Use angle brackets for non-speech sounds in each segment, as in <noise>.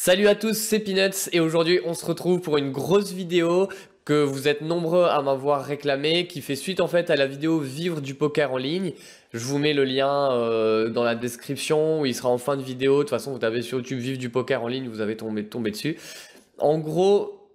Salut à tous, c'est Peanuts et aujourd'hui on se retrouve pour une grosse vidéo que vous êtes nombreux à m'avoir réclamé, qui fait suite en fait à la vidéo Vivre du poker en ligne. Je vous mets le lien euh, dans la description, où il sera en fin de vidéo. De toute façon, vous avez sur YouTube Vivre du poker en ligne, vous avez tombé, dessus. En gros,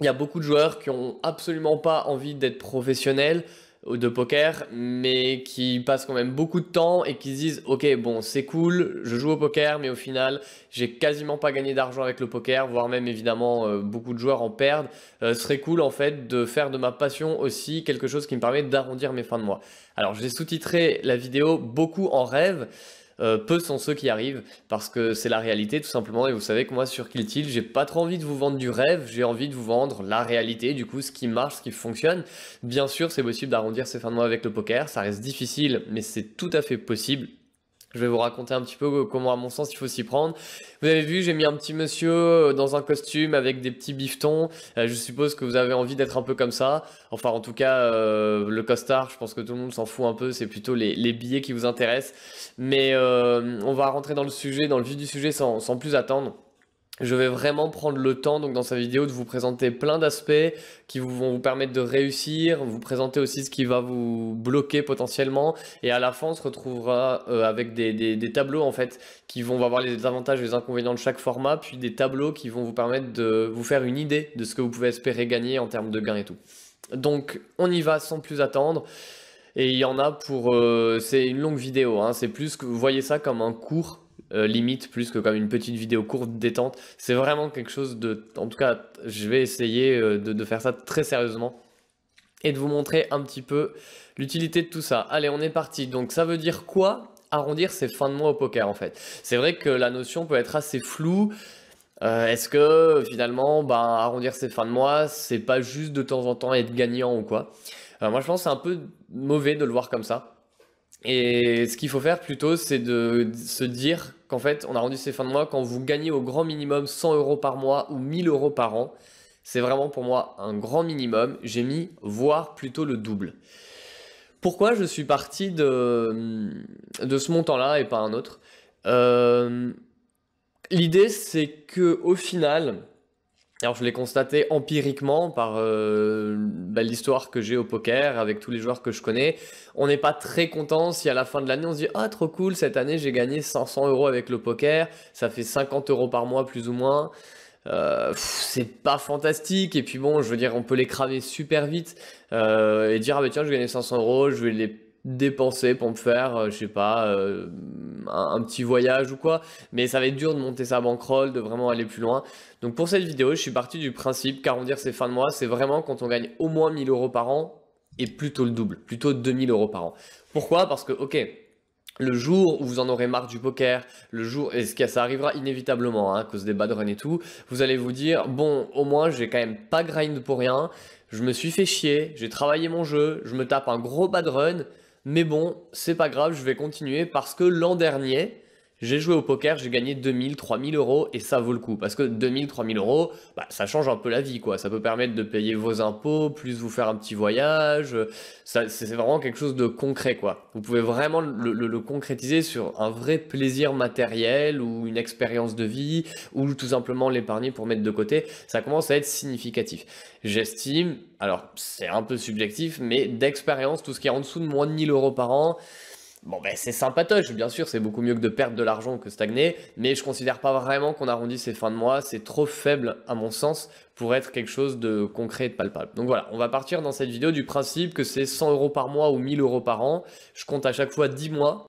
il y a beaucoup de joueurs qui ont absolument pas envie d'être professionnels, de poker, mais qui passent quand même beaucoup de temps et qui se disent ok bon c'est cool, je joue au poker, mais au final j'ai quasiment pas gagné d'argent avec le poker, voire même évidemment euh, beaucoup de joueurs en perdent. Euh, ce serait cool en fait de faire de ma passion aussi quelque chose qui me permet d'arrondir mes fins de mois. Alors j'ai sous-titré la vidéo beaucoup en rêve. Euh, peu sont ceux qui arrivent parce que c'est la réalité tout simplement. Et vous savez que moi sur Kill j'ai pas trop envie de vous vendre du rêve, j'ai envie de vous vendre la réalité, du coup ce qui marche, ce qui fonctionne. Bien sûr, c'est possible d'arrondir ses fins de mois avec le poker, ça reste difficile, mais c'est tout à fait possible je vais vous raconter un petit peu comment, à mon sens, il faut s'y prendre. Vous avez vu, j'ai mis un petit monsieur euh, dans un costume avec des petits bifetons. Euh, je suppose que vous avez envie d'être un peu comme ça. Enfin, en tout cas, euh, le costard, je pense que tout le monde s'en fout un peu. C'est plutôt les, billets qui vous intéressent. Mais on va rentrer dans le sujet, dans le vif du sujet, sans plus attendre. Je vais vraiment prendre le temps donc dans sa vidéo de vous présenter plein d'aspects qui vont vous permettre de réussir, vous présenter aussi ce qui va vous bloquer potentiellement et à la fin on se retrouvera euh, avec des, tableaux en fait qui vont avoir les avantages et les inconvénients de chaque format puis des tableaux qui vont vous permettre de vous faire une idée de ce que vous pouvez espérer gagner en termes de gains et tout. Donc on y va sans plus attendre. Et il y en a pour... Euh, c'est une longue vidéo, hein. c'est plus que vous voyez ça comme un cours euh, limite plus que comme une petite vidéo courte détente. C'est vraiment quelque chose de... En tout cas, je vais essayer euh, de, faire ça très sérieusement et de vous montrer un petit peu l'utilité de tout ça. Allez, on est parti. Donc ça veut dire quoi arrondir ses fins de mois au poker en fait C'est vrai que la notion peut être assez floue. Euh, est-ce que finalement, bah arrondir ses fins de mois, c'est pas juste de temps en temps être gagnant ou quoi Moi je pense c'est un peu mauvais de le voir comme ça. Et ce qu'il faut faire plutôt, c'est de se dire qu'en fait, on a rendu ces fins de mois quand vous gagnez au grand minimum 100 euros par mois ou 1000 euros par an. C'est vraiment pour moi un grand minimum. J'ai mis voire plutôt le double. Pourquoi je suis parti de, ce montant-là et pas un autre euh, L'idée, c'est que au final, alors je l'ai constaté empiriquement par euh, bah, l'histoire que j'ai au poker avec tous les joueurs que je connais. On n'est pas très content si à la fin de l'année on se dit ah trop cool cette année j'ai gagné 500 euros avec le poker, ça fait 50 euros par mois plus ou moins. Euh, c'est pas fantastique et puis bon je veux dire on peut les craver super vite euh, et dire ah bah tiens je vais gagner 500 euros je vais les dépenser pour me faire, euh, je sais pas, euh, un, petit voyage ou quoi. Mais ça va être dur de monter sa bankroll, de vraiment aller plus loin. Donc pour cette vidéo, je suis parti du principe qu'arrondir ses fin de mois, c'est vraiment quand on gagne au moins 1000 euros par an et plutôt le double, plutôt 2000 euros par an. Pourquoi Parce que, ok, le jour où vous en aurez marre du poker, le jour, est-ce et ça arrivera inévitablement, hein, à cause des bad runs et tout, vous allez vous dire, bon, au moins, j'ai quand même pas grind pour rien, je me suis fait chier, j'ai travaillé mon jeu, je me tape un gros bad run, mais bon, c'est pas grave, je vais continuer parce que l'an dernier, j'ai joué au poker, j'ai gagné 2000, 3000 euros et ça vaut le coup. Parce que 2000, 3000 euros, bah, ça change un peu la vie, quoi. Ça peut permettre de payer vos impôts, plus vous faire un petit voyage. Ça, c'est vraiment quelque chose de concret, quoi. Vous pouvez vraiment le, concrétiser sur un vrai plaisir matériel ou une expérience de vie ou tout simplement l'épargner pour mettre de côté. Ça commence à être significatif. J'estime, alors c'est un peu subjectif, mais d'expérience, tout ce qui est en dessous de moins de 1000 euros par an, Bon, ben c'est sympatoche, bien sûr, c'est beaucoup mieux que de perdre de l'argent que stagner, mais je considère pas vraiment qu'on arrondit ses fins de mois, c'est trop faible à mon sens pour être quelque chose de concret et de palpable. Donc voilà, on va partir dans cette vidéo du principe que c'est 100 euros par mois ou 1000 euros par an. Je compte à chaque fois 10 mois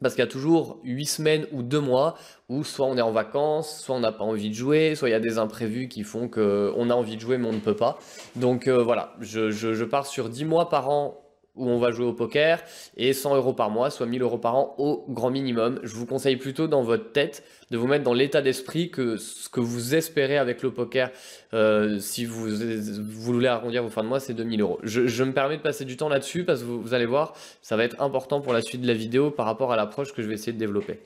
parce qu'il y a toujours 8 semaines ou 2 mois où soit on est en vacances, soit on n'a pas envie de jouer, soit il y a des imprévus qui font que on a envie de jouer mais on ne peut pas. Donc euh, voilà, je, je, pars sur 10 mois par an où on va jouer au poker et 100 euros par mois, soit 1000 euros par an au grand minimum. Je vous conseille plutôt dans votre tête de vous mettre dans l'état d'esprit que ce que vous espérez avec le poker, euh, si vous, voulez arrondir vos fins de mois, c'est 2000 euros. Je, me permets de passer du temps là-dessus parce que vous, allez voir, ça va être important pour la suite de la vidéo par rapport à l'approche que je vais essayer de développer.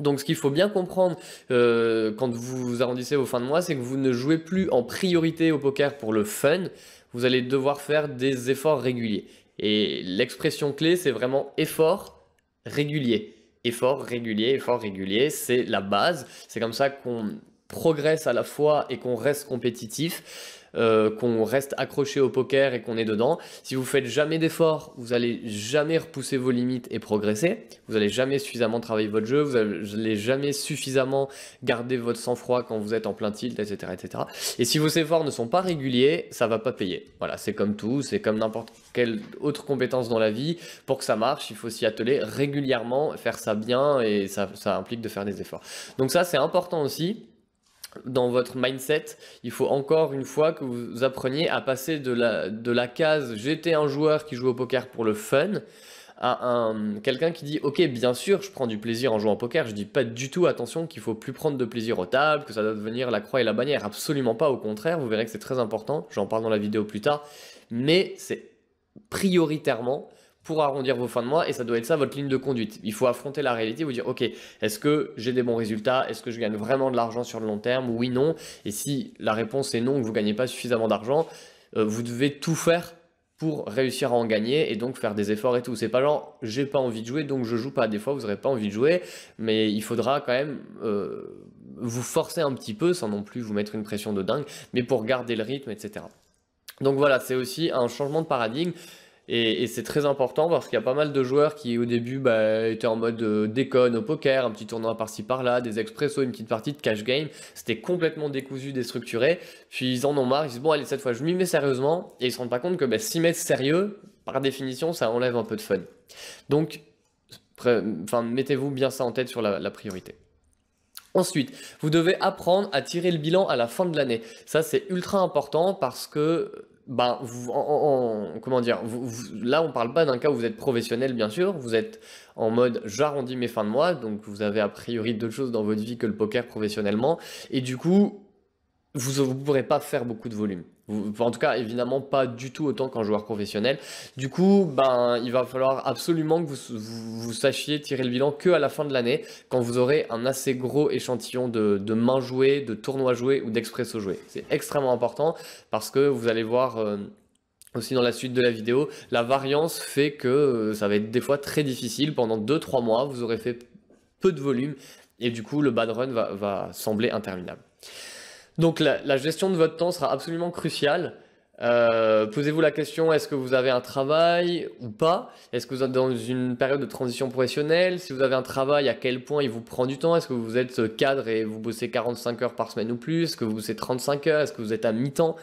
Donc ce qu'il faut bien comprendre euh, quand vous arrondissez vos fins de mois, c'est que vous ne jouez plus en priorité au poker pour le fun, vous allez devoir faire des efforts réguliers. Et l'expression clé, c'est vraiment effort régulier. Effort régulier, effort régulier, c'est la base. C'est comme ça qu'on progresse à la fois et qu'on reste compétitif. Euh, qu'on reste accroché au poker et qu'on est dedans. Si vous faites jamais d'efforts, vous allez jamais repousser vos limites et progresser. Vous allez jamais suffisamment travailler votre jeu, vous allez jamais suffisamment garder votre sang-froid quand vous êtes en plein tilt, etc., etc. Et si vos efforts ne sont pas réguliers, ça va pas payer. Voilà, c'est comme tout, c'est comme n'importe quelle autre compétence dans la vie. Pour que ça marche, il faut s'y atteler régulièrement, faire ça bien et ça, ça implique de faire des efforts. Donc ça, c'est important aussi dans votre mindset, il faut encore une fois que vous appreniez à passer de la, de la case j'étais un joueur qui joue au poker pour le fun à un quelqu'un qui dit ok bien sûr je prends du plaisir en jouant au poker je dis pas du tout attention qu'il faut plus prendre de plaisir aux tables que ça doit devenir la croix et la bannière absolument pas au contraire vous verrez que c'est très important j'en parle dans la vidéo plus tard mais c'est prioritairement pour arrondir vos fins de mois et ça doit être ça votre ligne de conduite. Il faut affronter la réalité, vous dire ok, est-ce que j'ai des bons résultats Est-ce que je gagne vraiment de l'argent sur le long terme Oui, non. Et si la réponse est non, que vous gagnez pas suffisamment d'argent, euh, vous devez tout faire pour réussir à en gagner et donc faire des efforts et tout. C'est pas genre j'ai pas envie de jouer donc je joue pas. Des fois vous aurez pas envie de jouer, mais il faudra quand même euh, vous forcer un petit peu sans non plus vous mettre une pression de dingue, mais pour garder le rythme, etc. Donc voilà, c'est aussi un changement de paradigme. Et, c'est très important parce qu'il y a pas mal de joueurs qui au début bah, étaient en mode euh, déconne au poker, un petit tournoi par-ci par-là, des expressos, une petite partie de cash game. C'était complètement décousu, déstructuré. Puis ils en ont marre, ils se disent bon allez cette fois je m'y mets sérieusement. Et ils se rendent pas compte que bah, s'y mettre sérieux, par définition, ça enlève un peu de fun. Donc mettez-vous bien ça en tête sur la, la priorité. Ensuite, vous devez apprendre à tirer le bilan à la fin de l'année. Ça, c'est ultra important parce que ben, comment dire, là on parle pas d'un cas où vous êtes professionnel bien sûr, vous êtes en mode j'arrondis mes fins de mois, donc vous avez a priori d'autres choses dans votre vie que le poker professionnellement, et du coup vous ne pourrez pas faire beaucoup de volume en tout cas, évidemment, pas du tout autant qu'un joueur professionnel. Du coup, ben, il va falloir absolument que vous, vous, sachiez tirer le bilan que à la fin de l'année, quand vous aurez un assez gros échantillon de, mains jouées, de tournois joués ou d'expresso joués. C'est extrêmement important parce que vous allez voir. Euh, aussi dans la suite de la vidéo, la variance fait que euh, ça va être des fois très difficile. Pendant 2-3 mois, vous aurez fait peu de volume et du coup le bad run va sembler interminable. Donc la, gestion de votre temps sera absolument cruciale. Euh, posez-vous la question, est-ce que vous avez un travail ou pas Est-ce que vous êtes dans une période de transition professionnelle Si vous avez un travail, à quel point il vous prend du temps Est-ce que vous êtes euh, cadre et vous bossez 45 heures par semaine ou plus Est-ce que vous bossez 35 heures Est-ce que vous êtes à mi-temps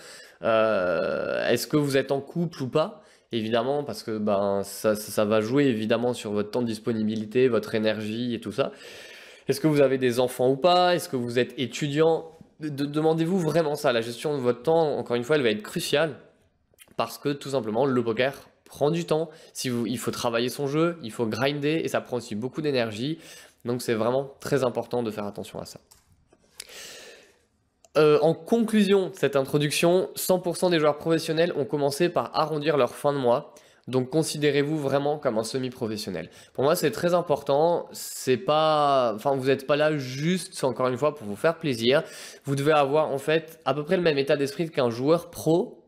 euh, Est-ce que vous êtes en couple ou pas Évidemment, parce que ben, ça, ça, va jouer évidemment sur votre temps de disponibilité, votre énergie et tout ça. Est-ce que vous avez des enfants ou pas Est-ce que vous êtes étudiant demandez-vous vraiment ça. La gestion de votre temps, encore une fois, elle va être cruciale parce que tout simplement, le poker prend du temps. Si vous, il faut travailler son jeu, il faut grinder et ça prend aussi beaucoup d'énergie. Donc c'est vraiment très important de faire attention à ça. Euh, en conclusion de cette introduction, 100% des joueurs professionnels ont commencé par arrondir leur fin de mois. Donc considérez-vous vraiment comme un semi-professionnel. Pour moi, c'est très important. C'est pas, enfin, vous n'êtes pas là juste, encore une fois, pour vous faire plaisir. Vous devez avoir en fait à peu près le même état d'esprit qu'un joueur pro,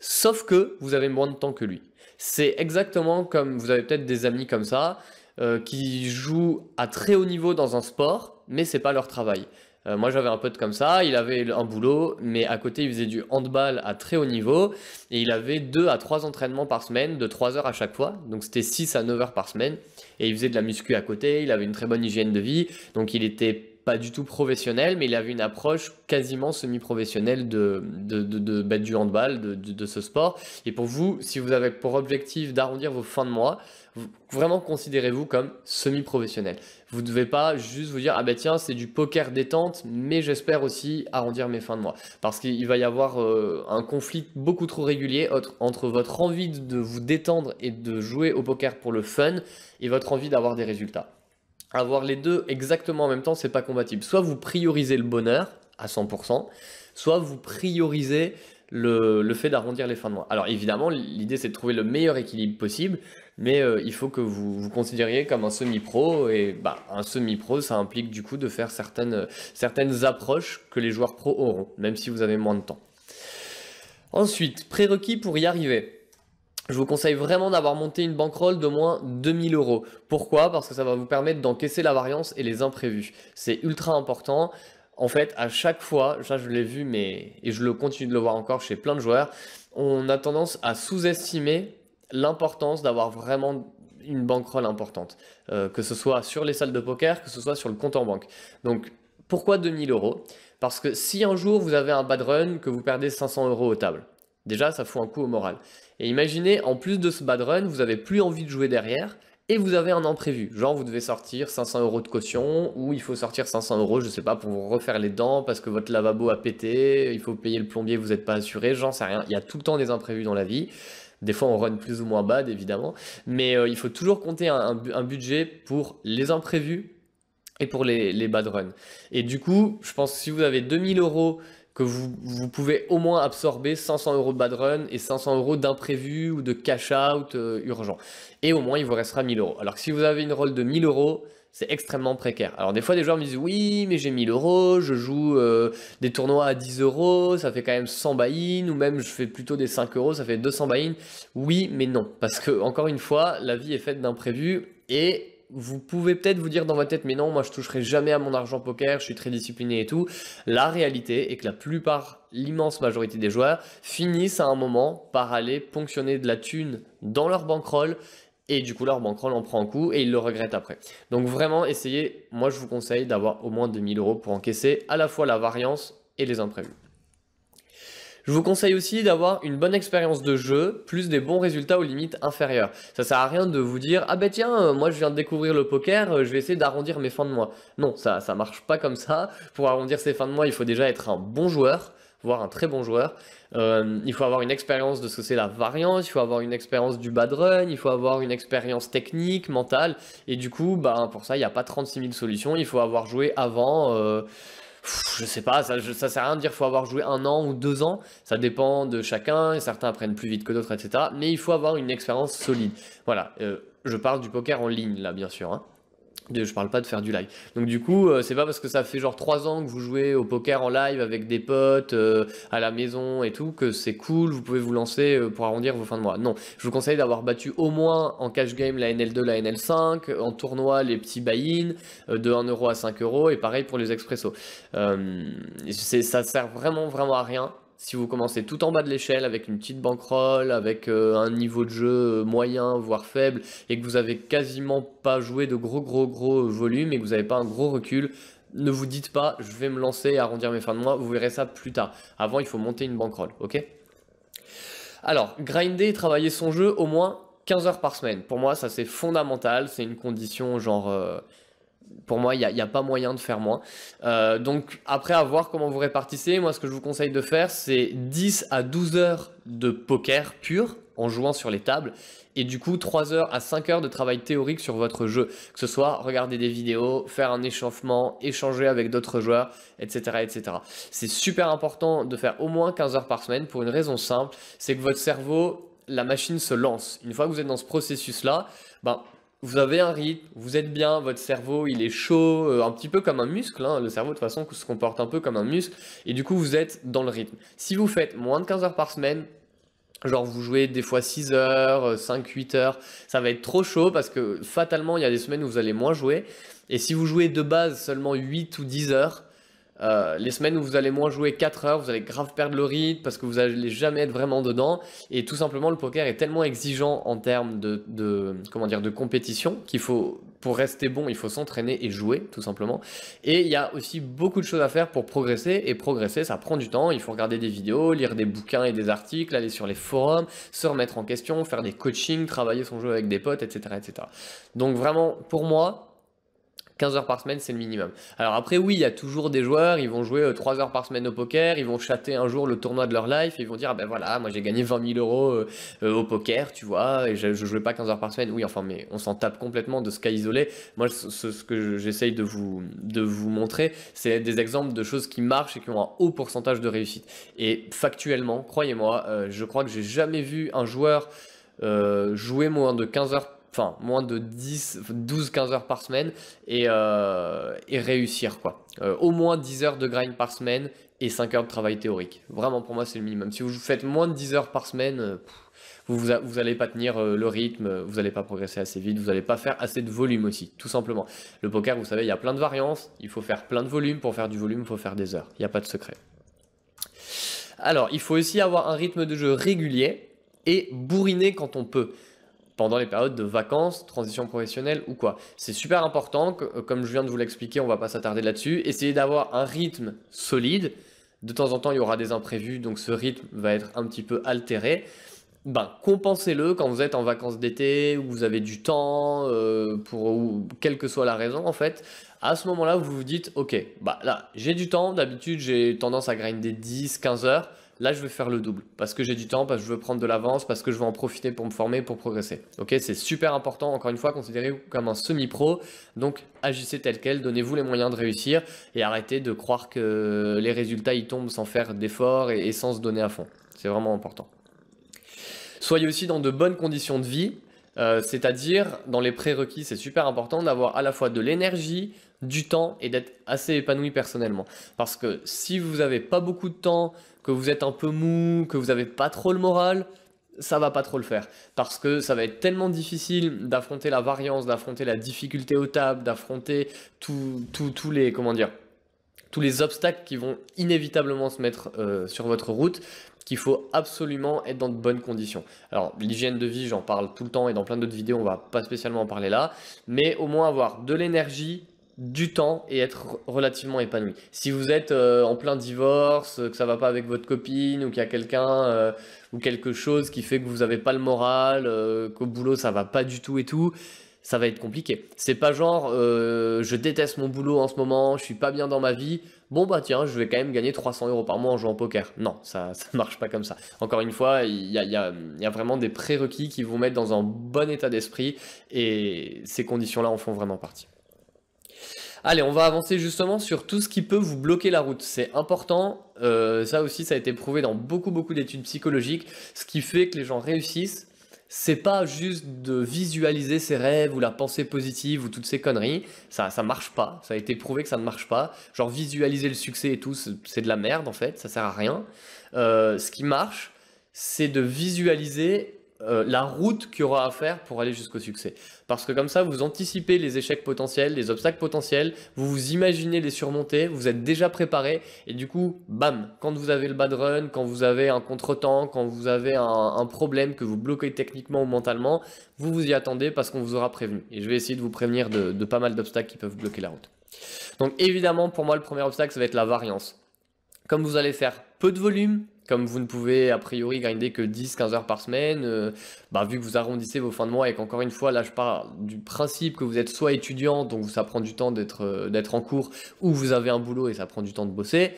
sauf que vous avez moins de temps que lui. C'est exactement comme vous avez peut-être des amis comme ça euh, qui jouent à très haut niveau dans un sport, mais c'est pas leur travail. Euh, moi, j'avais un pote comme ça, il avait un boulot, mais à côté, il faisait du handball à très haut niveau, et il avait deux à trois entraînements par semaine, de 3 heures à chaque fois, donc c'était 6 à 9 heures par semaine, et il faisait de la muscu à côté, il avait une très bonne hygiène de vie, donc il n'était pas du tout professionnel, mais il avait une approche quasiment semi-professionnelle de, de, du handball, de ce sport. Et pour vous, si vous avez pour objectif d'arrondir vos fins de mois, vraiment considérez-vous comme semi-professionnel. Vous ne devez pas juste vous dire ah ben tiens c'est du poker détente, mais j'espère aussi arrondir mes fins de mois, parce qu'il va y avoir euh, un conflit beaucoup trop régulier entre votre envie de vous détendre et de jouer au poker pour le fun et votre envie d'avoir des résultats. Avoir les deux exactement en même temps, c'est pas compatible. Soit vous priorisez le bonheur à 100%, soit vous priorisez le, fait d'arrondir les fins de mois. Alors évidemment, l'idée c'est de trouver le meilleur équilibre possible, mais euh, il faut que vous vous considériez comme un semi-pro et bah, un semi-pro ça implique du coup de faire certaines, certaines approches que les joueurs pro auront, même si vous avez moins de temps. Ensuite, prérequis pour y arriver. Je vous conseille vraiment d'avoir monté une bankroll d'au moins 2000 euros. Pourquoi Parce que ça va vous permettre d'encaisser la variance et les imprévus. C'est ultra important. En fait, à chaque fois, ça je l'ai vu, mais et je le continue de le voir encore chez plein de joueurs, on a tendance à sous-estimer l'importance d'avoir vraiment une bankroll importante, euh, que ce soit sur les salles de poker, que ce soit sur le compte en banque. Donc pourquoi 2000 euros Parce que si un jour vous avez un bad run, que vous perdez 500 euros au table, déjà ça fout un coup au moral. Et imaginez, en plus de ce bad run, vous n'avez plus envie de jouer derrière, et vous avez un imprévu. Genre, vous devez sortir 500 euros de caution, ou il faut sortir 500 euros, je sais pas, pour vous refaire les dents parce que votre lavabo a pété, il faut payer le plombier, vous n'êtes pas assuré, j'en sais rien. Il y a tout le temps des imprévus dans la vie. Des fois, on run plus ou moins bad, évidemment. Mais euh, il faut toujours compter un, budget pour les imprévus et pour les, bad runs. Et du coup, je pense que si vous avez 2000 euros que vous, pouvez au moins absorber 500 euros de bad run et 500 euros d'imprévu ou de cash out euh, urgent. Et au moins, il vous restera 1000 euros. Alors si vous avez une roll de 1000 euros, c'est extrêmement précaire. Alors des fois des joueurs me disent oui mais j'ai 1000 euros, je joue euh, des tournois à 10 euros, ça fait quand même 100 buy ou même je fais plutôt des 5 euros, ça fait 200 buy-in. Oui mais non, parce que encore une fois, la vie est faite d'imprévus et vous pouvez peut-être vous dire dans votre tête, mais non, moi je toucherai jamais à mon argent poker, je suis très discipliné et tout. La réalité est que la plupart, l'immense majorité des joueurs finissent à un moment par aller ponctionner de la thune dans leur bankroll et du coup, leur Bankroll en prend un coup et il le regrette après. Donc vraiment, essayez, moi je vous conseille d'avoir au moins 2000 euros pour encaisser à la fois la variance et les imprévus. Je vous conseille aussi d'avoir une bonne expérience de jeu, plus des bons résultats aux limites inférieures. Ça sert à rien de vous dire ah ben tiens, euh, moi je viens de découvrir le poker, euh, je vais essayer d'arrondir mes fins de mois. Non, ça ça marche pas comme ça. Pour arrondir ses fins de mois, il faut déjà être un bon joueur un très bon joueur. Euh, il faut avoir une expérience de ce que c'est la variance, il faut avoir une expérience du bad run, il faut avoir une expérience technique, mentale. Et du coup, bah, pour ça, il n'y a pas 36 000 solutions. Il faut avoir joué avant. Euh, je sais pas, ça, ça sert à rien de dire faut avoir joué un an ou deux ans, ça dépend de chacun, certains apprennent plus vite que d'autres, etc. Mais il faut avoir une expérience solide. Voilà, euh, je parle du poker en ligne là, bien sûr. Hein. Je parle pas de faire du live. Donc du coup, euh, c'est pas parce que ça fait genre 3 ans que vous jouez au poker en live avec des potes euh, à la maison et tout que c'est cool, vous pouvez vous lancer euh, pour arrondir vos fins de mois. Non, je vous conseille d'avoir battu au moins en cash game la NL2, la NL5, en tournoi les petits buy-in de 1€ euro à 5€ euros, et pareil pour les expressos. ça sert vraiment vraiment à rien si vous commencez tout en bas de l'échelle avec une petite bankroll, avec euh, un niveau de jeu euh, moyen, voire faible, et que vous avez quasiment pas joué de gros gros gros euh, volume et que vous n'avez pas un gros recul, ne vous dites pas je vais me lancer et arrondir mes fins de mois, vous verrez ça plus tard. Avant il faut monter une bankroll, ok Alors, grinder et travailler son jeu au moins 15 heures par semaine. Pour moi ça c'est fondamental, c'est une condition genre pour moi, il n'y a, pas moyen de faire moins. Euh, donc, après, à voir comment vous répartissez. Moi, ce que je vous conseille de faire, c'est 10 à 12 heures de poker pur en jouant sur les tables. Et du coup, 3 heures à 5 heures de travail théorique sur votre jeu. Que ce soit regarder des vidéos, faire un échauffement, échanger avec d'autres joueurs, etc. etc. C'est super important de faire au moins 15 heures par semaine pour une raison simple, c'est que votre cerveau, la machine se lance. Une fois que vous êtes dans ce processus-là, ben, vous avez un rythme, vous êtes bien, votre cerveau il est chaud, euh, un petit peu comme un muscle, hein. le cerveau de toute façon se comporte un peu comme un muscle, et du coup vous êtes dans le rythme. Si vous faites moins de 15 heures par semaine, genre vous jouez des fois 6 heures, 5, euh, 8 heures, ça va être trop chaud parce que fatalement il y a des semaines où vous allez moins jouer, et si vous jouez de base seulement 8 ou 10 heures, euh, les semaines où vous allez moins jouer 4 heures, vous allez grave perdre le rythme parce que vous allez jamais être vraiment dedans. Et tout simplement, le poker est tellement exigeant en termes de, de comment dire de compétition qu'il faut pour rester bon, il faut s'entraîner et jouer tout simplement. Et il y a aussi beaucoup de choses à faire pour progresser. Et progresser, ça prend du temps. Il faut regarder des vidéos, lire des bouquins et des articles, aller sur les forums, se remettre en question, faire des coachings, travailler son jeu avec des potes, etc., etc. Donc vraiment, pour moi, 15 heures par semaine, c'est le minimum. Alors après, oui, il y a toujours des joueurs, ils vont jouer 3 euh, heures par semaine au poker, ils vont chatter un jour le tournoi de leur life, ils vont dire, ah ben voilà, moi j'ai gagné 20 000 euros euh, euh, au poker, tu vois, et je, ne jouais pas 15 heures par semaine. Oui, enfin, mais on s'en tape complètement de ce cas isolé. Moi, ce, que j'essaye de vous, de vous montrer, c'est des exemples de choses qui marchent et qui ont un haut pourcentage de réussite. Et factuellement, croyez-moi, je crois que j'ai jamais vu un joueur jouer moins de 15 heures par enfin moins de 10, 12, 15 heures par semaine et, euh, réussir quoi. Euh, au moins 10 heures de grind par semaine et 5 heures de travail théorique. Vraiment pour moi c'est le minimum. Si vous faites moins de 10 heures par semaine, euh, vous, vous, pas tenir le rythme, vous n'allez pas progresser assez vite, vous n'allez pas faire assez de volume aussi, tout simplement. Le poker, vous savez, il y a plein de variances, il faut faire plein de volume, pour faire du volume, il faut faire des heures, il n'y a pas de secret. Alors, il faut aussi avoir un rythme de jeu régulier et bourriner quand on peut pendant les périodes de vacances, transition professionnelle ou quoi. C'est super important, euh, comme je viens de vous l'expliquer, on ne va pas s'attarder là-dessus. Essayez d'avoir un rythme solide. De temps en temps, il y aura des imprévus, donc ce rythme va être un petit peu altéré. Ben, compensez-le quand vous êtes en vacances d'été, ou vous avez du temps, euh, pour quelle que soit la raison en fait. À ce moment-là, vous vous dites, ok, bah là, j'ai du temps, d'habitude j'ai tendance à grinder 10-15 heures Là, je vais faire le double parce que j'ai du temps, parce que je veux prendre de l'avance, parce que je veux en profiter pour me former, pour progresser. Ok, c'est super important. Encore une fois, considérez-vous comme un semi-pro. Donc, agissez tel quel, donnez-vous les moyens de réussir et arrêtez de croire que les résultats y tombent sans faire d'efforts et, sans se donner à fond. C'est vraiment important. Soyez aussi dans de bonnes conditions de vie. Euh, c'est-à-dire dans les prérequis, c'est super important d'avoir à la fois de l'énergie, du temps et d'être assez épanoui personnellement. Parce que si vous n'avez pas beaucoup de temps, que vous êtes un peu mou, que vous n'avez pas trop le moral, ça va pas trop le faire parce que ça va être tellement difficile d'affronter la variance, d'affronter la difficulté au table d'affronter tous les comment dire tous les obstacles qui vont inévitablement se mettre euh, sur votre route qu'il faut absolument être dans de bonnes conditions. Alors l'hygiène de vie, j'en parle tout le temps et dans plein d'autres vidéos, on va pas spécialement en parler là, mais au moins avoir de l'énergie, du temps et être relativement épanoui. Si vous êtes euh, en plein divorce, euh, que ça va pas avec votre copine ou qu'il y a quelqu'un euh, ou quelque chose qui fait que vous avez pas le moral, qu'au boulot ça va pas du tout et tout, ça va être compliqué. C'est pas genre je déteste mon boulot en ce moment, je suis pas bien dans ma vie. Bon bah tiens, je vais quand même gagner 300 euros par mois en jouant au poker. Non, ça <laughs> ça marche pas comme ça. Encore une fois, il y a, y a, vraiment des prérequis qui vous mettent dans un bon état d'esprit et ces conditions-là en font vraiment partie. Allez, on va avancer justement sur tout ce qui peut vous bloquer la route. C'est important, euh, ça aussi ça a été prouvé dans beaucoup beaucoup d'études psychologiques. Ce qui fait que les gens réussissent, c'est pas juste de visualiser ses rêves ou la pensée positive ou toutes ces conneries. Ça, ça marche pas. Ça a été prouvé que ça ne marche pas. Genre visualiser le succès et tout, c'est de la merde en fait. Ça sert à rien. Euh, ce qui marche, c'est de visualiser euh, la route qu'il y aura à faire pour aller jusqu'au succès. Parce que comme ça, vous anticipez les échecs potentiels, les obstacles potentiels, vous vous imaginez les surmonter, vous êtes déjà préparé, et du coup, bam, quand vous avez le bad run, quand vous avez un contretemps, quand vous avez un, problème que vous bloquez techniquement ou mentalement, vous vous y attendez parce qu'on vous aura prévenu. Et je vais essayer de vous prévenir de, de pas mal d'obstacles qui peuvent bloquer la route. Donc évidemment, pour moi, le premier obstacle, ça va être la variance. Comme vous allez faire peu de volume, comme vous ne pouvez a priori grinder que 10-15 heures par semaine, euh, bah, vu que vous arrondissez vos fins de mois et qu'encore une fois, là je pars du principe que vous êtes soit étudiant, donc ça prend du temps euh, d'être en cours, ou vous avez un boulot et ça prend du temps de bosser,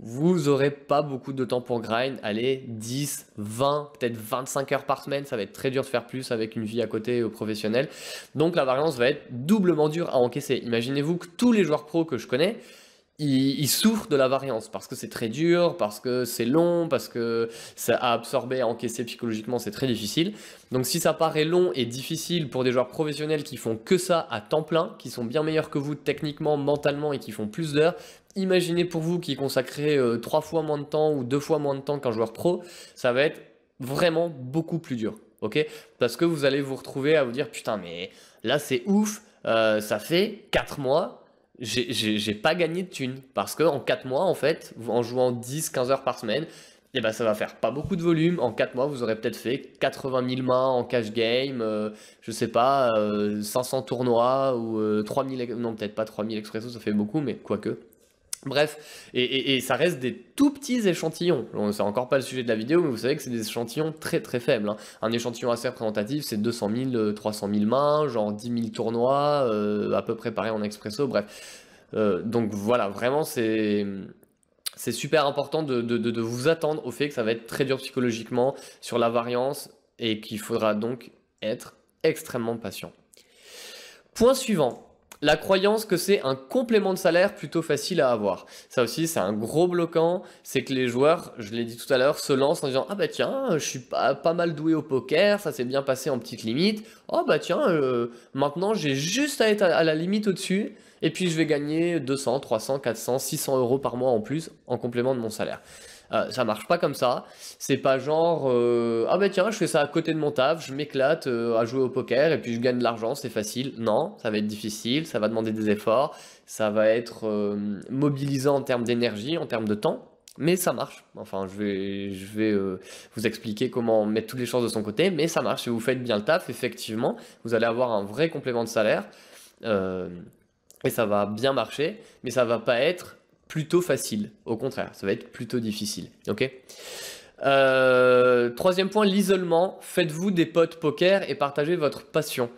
vous n'aurez pas beaucoup de temps pour grind. Allez, 10, 20, peut-être 25 heures par semaine, ça va être très dur de faire plus avec une vie à côté au euh, professionnel. Donc la variance va être doublement dure à encaisser. Imaginez-vous que tous les joueurs pros que je connais, ils souffrent souffre de la variance parce que c'est très dur, parce que c'est long, parce que ça a absorbé, à encaisser psychologiquement, c'est très difficile. Donc si ça paraît long et difficile pour des joueurs professionnels qui font que ça à temps plein, qui sont bien meilleurs que vous techniquement, mentalement et qui font plus d'heures, imaginez pour vous qui consacrez euh, trois fois moins de temps ou deux fois moins de temps qu'un joueur pro, ça va être vraiment beaucoup plus dur. ok Parce que vous allez vous retrouver à vous dire putain mais là c'est ouf, euh, ça fait quatre mois j'ai pas gagné de thunes parce que en 4 mois en fait en jouant 10-15 heures par semaine et eh ben ça va faire pas beaucoup de volume en 4 mois vous aurez peut-être fait 80 000 mains en cash game euh, je sais pas 500 euh, tournois ou 3000 euh, non peut-être pas 3000 expresso ça fait beaucoup mais quoique Bref, et, ça reste des tout petits échantillons. C'est encore pas le sujet de la vidéo, mais vous savez que c'est des échantillons très très faibles. Hein. Un échantillon assez représentatif, c'est 200 000, 300 000 mains, genre 10 000 tournois, euh, à peu près pareil en expresso, bref. Euh, donc voilà, vraiment, c'est super important de, vous attendre au fait que ça va être très dur psychologiquement sur la variance et qu'il faudra donc être extrêmement patient. Point suivant, la croyance que c'est un complément de salaire plutôt facile à avoir. Ça aussi, c'est un gros bloquant. C'est que les joueurs, je l'ai dit tout à l'heure, se lancent en disant Ah bah tiens, je suis pas, pas mal doué au poker, ça s'est bien passé en petite limite. Oh bah tiens, euh, maintenant j'ai juste à être à, la limite au-dessus. Et puis je vais gagner 200, 300, 400, 600 euros par mois en plus en complément de mon salaire. Euh, ça marche pas comme ça. C'est pas genre euh, ah ben tiens, je fais ça à côté de mon taf, je m'éclate euh, à jouer au poker et puis je gagne de l'argent, c'est facile. Non, ça va être difficile, ça va demander des efforts, ça va être mobilisant en termes d'énergie, en termes de temps. Mais ça marche. Enfin, je vais, je vais vous expliquer comment mettre toutes les chances de son côté, mais ça marche. Si vous faites bien le taf, effectivement, vous allez avoir un vrai complément de salaire et ça va bien marcher, mais ça va pas être plutôt facile. Au contraire, ça va être plutôt difficile. Ok euh, Troisième point, l'isolement. Faites-vous des potes poker et partagez votre passion.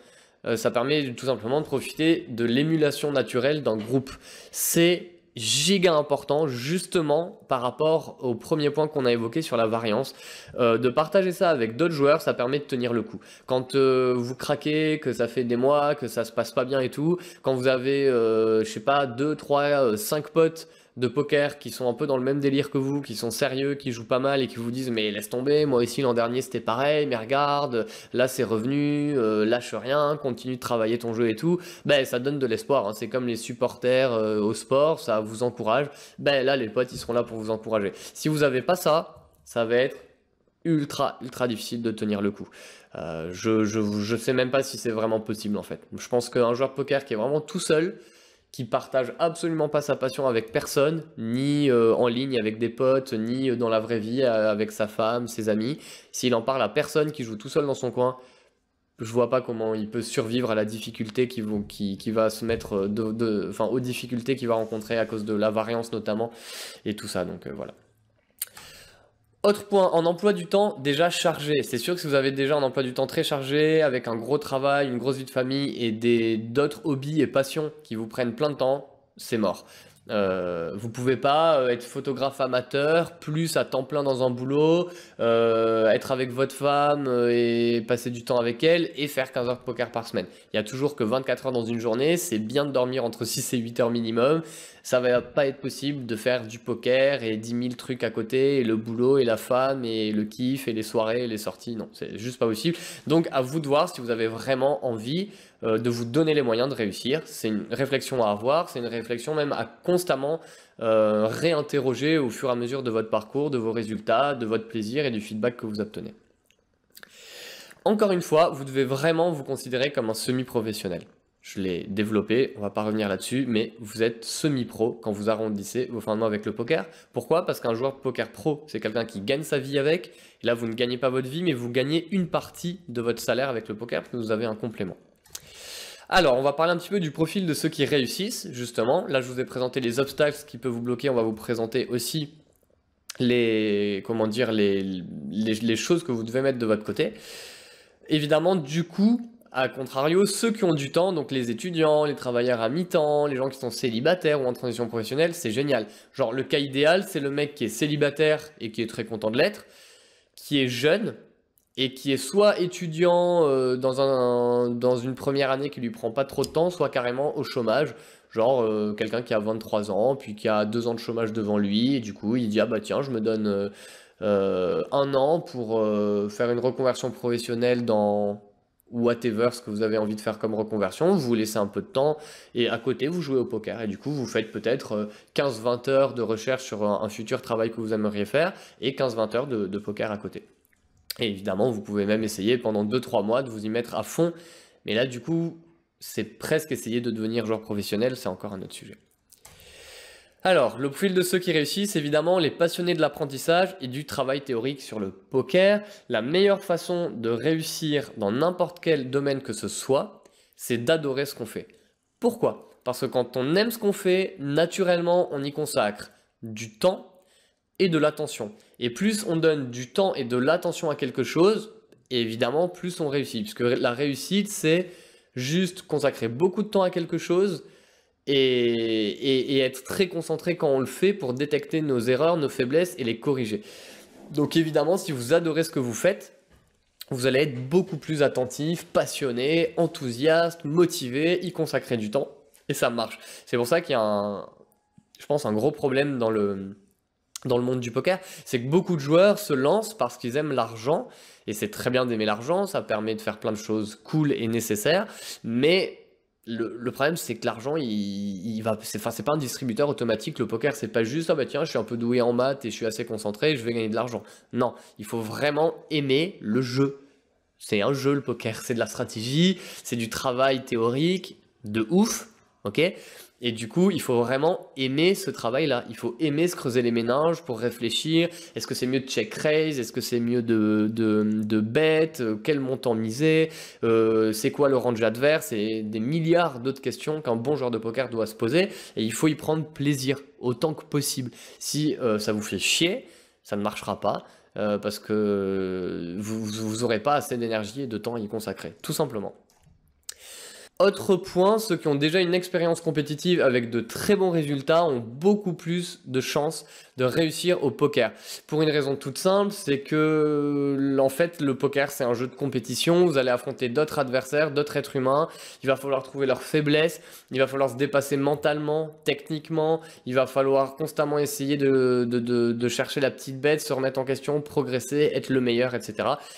Euh, ça permet tout simplement de profiter de l'émulation naturelle d'un groupe. C'est giga important justement par rapport au premier point qu'on a évoqué sur la variance. Euh, de partager ça avec d'autres joueurs, ça permet de tenir le coup. Quand euh, vous craquez, que ça fait des mois, que ça se passe pas bien et tout, quand vous avez, euh, je sais pas, 2, 3, 5 potes de poker qui sont un peu dans le même délire que vous, qui sont sérieux, qui jouent pas mal et qui vous disent mais laisse tomber, moi aussi l'an dernier c'était pareil, mais regarde, là c'est revenu, euh, lâche rien, continue de travailler ton jeu et tout, ben ça donne de l'espoir, hein. c'est comme les supporters euh, au sport, ça vous encourage, ben là les potes ils seront là pour vous encourager. Si vous avez pas ça, ça va être ultra ultra difficile de tenir le coup. Euh, je, je, je sais même pas si c'est vraiment possible en fait. Je pense qu'un joueur poker qui est vraiment tout seul, qui partage absolument pas sa passion avec personne, ni euh, en ligne avec des potes, ni euh, dans la vraie vie euh, avec sa femme, ses amis. S'il en parle à personne qui joue tout seul dans son coin, je vois pas comment il peut survivre à la difficulté qui, vont, qui, va se mettre de, aux difficultés qu'il va rencontrer à cause de la variance notamment et tout ça. Donc voilà. Autre point, en emploi du temps déjà chargé. C'est sûr que si vous avez déjà un emploi du temps très chargé, avec un gros travail, une grosse vie de famille et d'autres hobbies et passions qui vous prennent plein de temps, c'est mort. Euh, vous pouvez pas euh, être photographe amateur, plus à temps plein dans un boulot, euh, être avec votre femme euh, et passer du temps avec elle et faire 15 heures de poker par semaine. Il y a toujours que 24 heures dans une journée, c'est bien de dormir entre 6 et 8 heures minimum. Ça va pas être possible de faire du poker et 10 000 trucs à côté, et le boulot et la femme et le kiff et les soirées et les sorties. Non, c'est juste pas possible. Donc à vous de voir si vous avez vraiment envie. Euh, de vous donner les moyens de réussir. C'est une réflexion à avoir, c'est une réflexion même à constamment euh, réinterroger au fur et à mesure de votre parcours, de vos résultats, de votre plaisir et du feedback que vous obtenez. Encore une fois, vous devez vraiment vous considérer comme un semi-professionnel. Je l'ai développé, on va pas revenir là-dessus, mais vous êtes semi-pro quand vous arrondissez vos fins de mois avec le poker. Pourquoi Parce qu'un joueur poker pro, c'est quelqu'un qui gagne sa vie avec. là, vous ne gagnez pas votre vie, mais vous gagnez une partie de votre salaire avec le poker, parce que vous avez un complément. Alors, on va parler un petit peu du profil de ceux qui réussissent, justement. Là, je vous ai présenté les obstacles qui peuvent vous bloquer. On va vous présenter aussi les, comment dire, les, choses que vous devez mettre de votre côté. Évidemment, du coup, à contrario, ceux qui ont du temps, donc les étudiants, les travailleurs à mi-temps, les gens qui sont célibataires ou en transition professionnelle, c'est génial. Genre, le cas idéal, c'est le mec qui est célibataire et qui est très content de l'être, qui est jeune, et qui est soit étudiant euh, dans, un, dans une première année qui lui prend pas trop de temps, soit carrément au chômage. Genre euh, quelqu'un qui a 23 ans, puis qui a 2 ans de chômage devant lui, et du coup il dit ah bah tiens je me donne euh, un an pour faire une reconversion professionnelle dans whatever ce que vous avez envie de faire comme reconversion, vous laissez un peu de temps, et à côté vous jouez au poker, et du coup vous faites peut-être 15-20 heures de recherche sur un, futur travail que vous aimeriez faire, et 15-20 heures de poker à côté. Et évidemment, vous pouvez même essayer pendant 2-3 mois de vous y mettre à fond. Mais là, du coup, c'est presque essayer de devenir joueur professionnel, c'est encore un autre sujet. Alors, le profil de ceux qui réussissent, évidemment, les passionnés de l'apprentissage et du travail théorique sur le poker. La meilleure façon de réussir dans n'importe quel domaine que ce soit, c'est d'adorer ce qu'on fait. Pourquoi Parce que quand on aime ce qu'on fait, naturellement, on y consacre du temps, et de l'attention. Et plus on donne du temps et de l'attention à quelque chose, évidemment, plus on réussit. Puisque la réussite, c'est juste consacrer beaucoup de temps à quelque chose et, et, être très concentré quand on le fait pour détecter nos erreurs, nos faiblesses et les corriger. Donc évidemment, si vous adorez ce que vous faites, vous allez être beaucoup plus attentif, passionné, enthousiaste, motivé, y consacrer du temps. Et ça marche. C'est pour ça qu'il y a un, je pense, un gros problème dans le, dans le monde du poker, c'est que beaucoup de joueurs se lancent parce qu'ils aiment l'argent, et c'est très bien d'aimer l'argent, ça permet de faire plein de choses cool et nécessaires, mais le, problème, c'est que l'argent, il, va, c'est, pas un distributeur automatique. Le poker, c'est pas juste, ah bah tiens, je suis un peu doué en maths et je suis assez concentré, je vais gagner de l'argent. Non, il faut vraiment aimer le jeu. C'est un jeu, le poker. C'est de la stratégie, c'est du travail théorique, de ouf, ok et du coup, il faut vraiment aimer ce travail-là. Il faut aimer se creuser les méninges pour réfléchir. Est-ce que c'est mieux de check raise Est-ce que c'est mieux de, de, bet Quel montant miser euh, C'est quoi le range adverse Et des milliards d'autres questions qu'un bon joueur de poker doit se poser. Et il faut y prendre plaisir autant que possible. Si euh, ça vous fait chier, ça ne marchera pas. Euh, parce que vous n'aurez pas assez d'énergie et de temps à y consacrer, tout simplement. Autre point, ceux qui ont déjà une expérience compétitive avec de très bons résultats ont beaucoup plus de chances de réussir au poker. Pour une raison toute simple, c'est que euh, en fait le poker c'est un jeu de compétition, vous allez affronter d'autres adversaires, d'autres êtres humains, il va falloir trouver leurs faiblesses, il va falloir se dépasser mentalement, techniquement, il va falloir constamment essayer de, de chercher la petite bête, se remettre en question, progresser, être le meilleur, etc.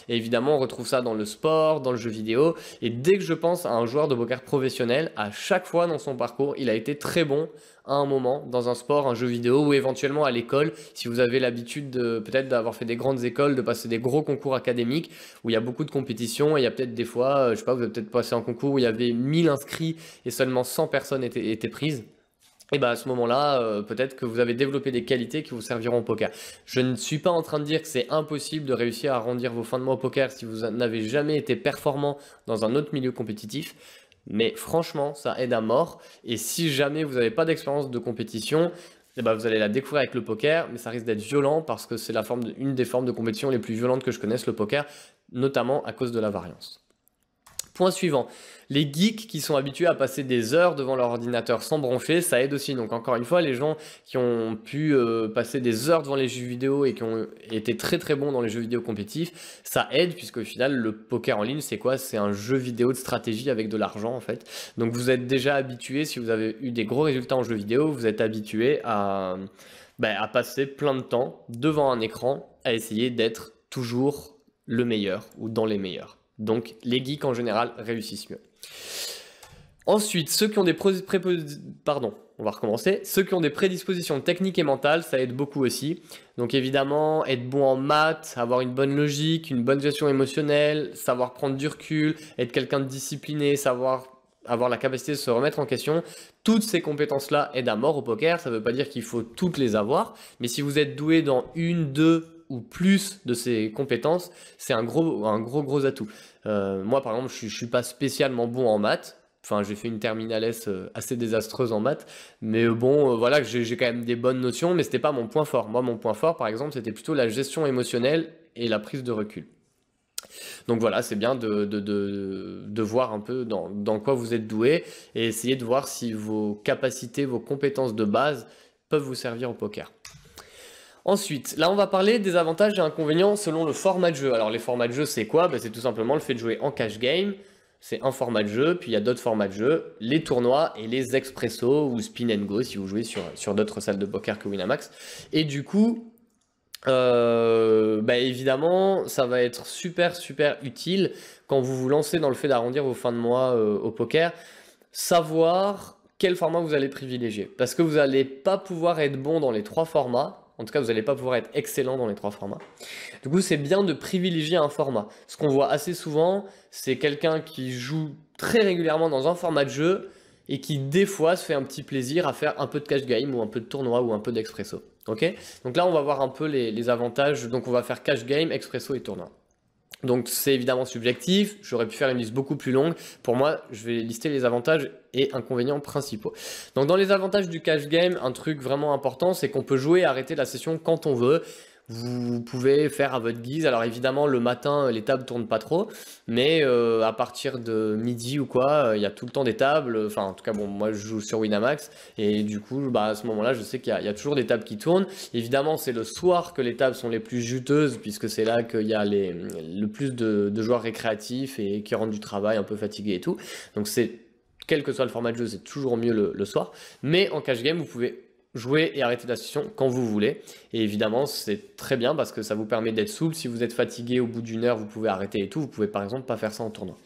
Et évidemment on retrouve ça dans le sport, dans le jeu vidéo, et dès que je pense à un joueur de poker professionnel, à chaque fois dans son parcours, il a été très bon à un moment dans un sport, un jeu vidéo ou éventuellement à l'école si vous avez l'habitude peut-être d'avoir fait des grandes écoles, de passer des gros concours académiques où il y a beaucoup de compétitions, il y a peut-être des fois, euh, je sais pas, vous avez peut-être passé un concours où il y avait 1000 inscrits et seulement 100 personnes étaient, étaient prises et eh bien à ce moment-là, euh, peut-être que vous avez développé des qualités qui vous serviront au poker. Je ne suis pas en train de dire que c'est impossible de réussir à arrondir vos fins de mois au poker si vous n'avez jamais été performant dans un autre milieu compétitif. Mais franchement, ça aide à mort. Et si jamais vous n'avez pas d'expérience de compétition, eh ben, vous allez la découvrir avec le poker, mais ça risque d'être violent parce que c'est une des formes de compétition les plus violentes que je connaisse, le poker, notamment à cause de la variance. Point suivant, les geeks qui sont habitués à passer des heures devant leur ordinateur sans broncher, ça aide aussi. Donc encore une fois, les gens qui ont pu euh, passer des heures devant les jeux vidéo et qui ont été très très bons dans les jeux vidéo compétitifs, ça aide puisque au final le poker en ligne c'est quoi C'est un jeu vidéo de stratégie avec de l'argent en fait. Donc vous êtes déjà habitué, si vous avez eu des gros résultats en jeu vidéo, vous êtes habitué à ben, passer plein de temps devant un écran à essayer d'être toujours le meilleur ou dans les meilleurs. Donc les geeks en général réussissent mieux. Ensuite, ceux qui ont des on va recommencer. Ceux qui ont des prédispositions techniques et mentales, ça aide beaucoup aussi. Donc évidemment, être bon en maths, avoir une bonne logique, une bonne gestion émotionnelle, savoir prendre du recul, être quelqu'un de discipliné, savoir avoir la capacité de se remettre en question, toutes ces compétences-là aident à mort au poker. Ça ne veut pas dire qu'il faut toutes les avoir, mais si vous êtes doué dans une, deux, ou plus de ses compétences, c'est un gros, un gros, gros atout. Euh, moi, par exemple, je ne suis pas spécialement bon en maths. Enfin, j'ai fait une terminale S euh, assez désastreuse en maths. Mais euh, bon, voilà, j'ai quand même des bonnes notions, mais c'était pas mon point fort. Moi, mon point fort, par exemple, c'était plutôt la gestion émotionnelle et la prise de recul. Donc voilà, c'est bien de, voir un peu dans, dans quoi vous êtes doué et essayer de voir si vos capacités, vos compétences de base peuvent vous servir au poker. Ensuite, là on va parler des avantages et inconvénients selon le format de jeu. Alors les formats de jeu c'est quoi ben, C'est tout simplement le fait de jouer en cash game, c'est un format de jeu, puis il y a d'autres formats de jeu, les tournois et les expresso ou spin and go si vous jouez sur, d'autres salles de poker que Winamax. Et du coup, euh, ben, évidemment, ça va être super super utile quand vous vous lancez dans le fait d'arrondir vos fins de mois euh, au poker, savoir quel format vous allez privilégier. Parce que vous n'allez pas pouvoir être bon dans les trois formats, en tout cas, vous n'allez pas pouvoir être excellent dans les trois formats. Du coup, c'est bien de privilégier un format. Ce qu'on voit assez souvent, c'est quelqu'un qui joue très régulièrement dans un format de jeu et qui, des fois, se fait un petit plaisir à faire un peu de cash game ou un peu de tournoi ou un peu d'expresso. Ok Donc là, on va voir un peu les, les avantages. Donc, on va faire cash game, expresso et tournoi. Donc c'est évidemment subjectif, j'aurais pu faire une liste beaucoup plus longue. Pour moi, je vais lister les avantages et inconvénients principaux. Donc dans les avantages du cash game, un truc vraiment important, c'est qu'on peut jouer et arrêter la session quand on veut. Vous pouvez faire à votre guise. Alors évidemment, le matin, les tables tournent pas trop, mais euh, à partir de midi ou quoi, euh, il y a tout le temps des tables. Enfin, en tout cas, bon, moi je joue sur Winamax et du coup, bah, à ce moment-là, je sais qu'il y, a toujours des tables qui tournent. Évidemment, c'est le soir que les tables sont les plus juteuses puisque c'est là qu'il y a le plus de, joueurs récréatifs et qui rentrent du travail un peu fatigués et tout. Donc c'est quel que soit le format de jeu, c'est toujours mieux le, soir. Mais en cash game, vous pouvez jouer et arrêter la session quand vous voulez. Et évidemment, c'est très bien parce que ça vous permet d'être souple. Si vous êtes fatigué au bout d'une heure, vous pouvez arrêter et tout. Vous pouvez par exemple pas faire ça en tournoi.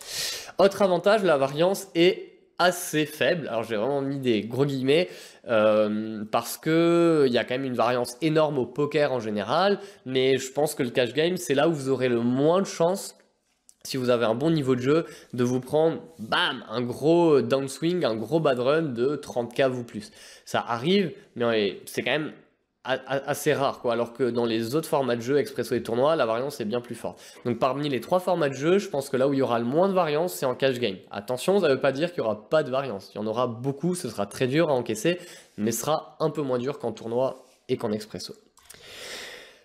Autre avantage, la variance est assez faible. Alors j'ai vraiment mis des gros guillemets euh, parce qu'il y a quand même une variance énorme au poker en général, mais je pense que le cash game c'est là où vous aurez le moins de chances si vous avez un bon niveau de jeu, de vous prendre, bam, un gros downswing, un gros bad run de 30k ou plus. Ça arrive, mais c'est quand même assez rare, quoi. Alors que dans les autres formats de jeu, expresso et tournoi, la variance est bien plus forte. Donc parmi les trois formats de jeu, je pense que là où il y aura le moins de variance, c'est en cash game. Attention, ça ne veut pas dire qu'il n'y aura pas de variance. Il y en aura beaucoup, ce sera très dur à encaisser, mais ce sera un peu moins dur qu'en tournoi et qu'en expresso.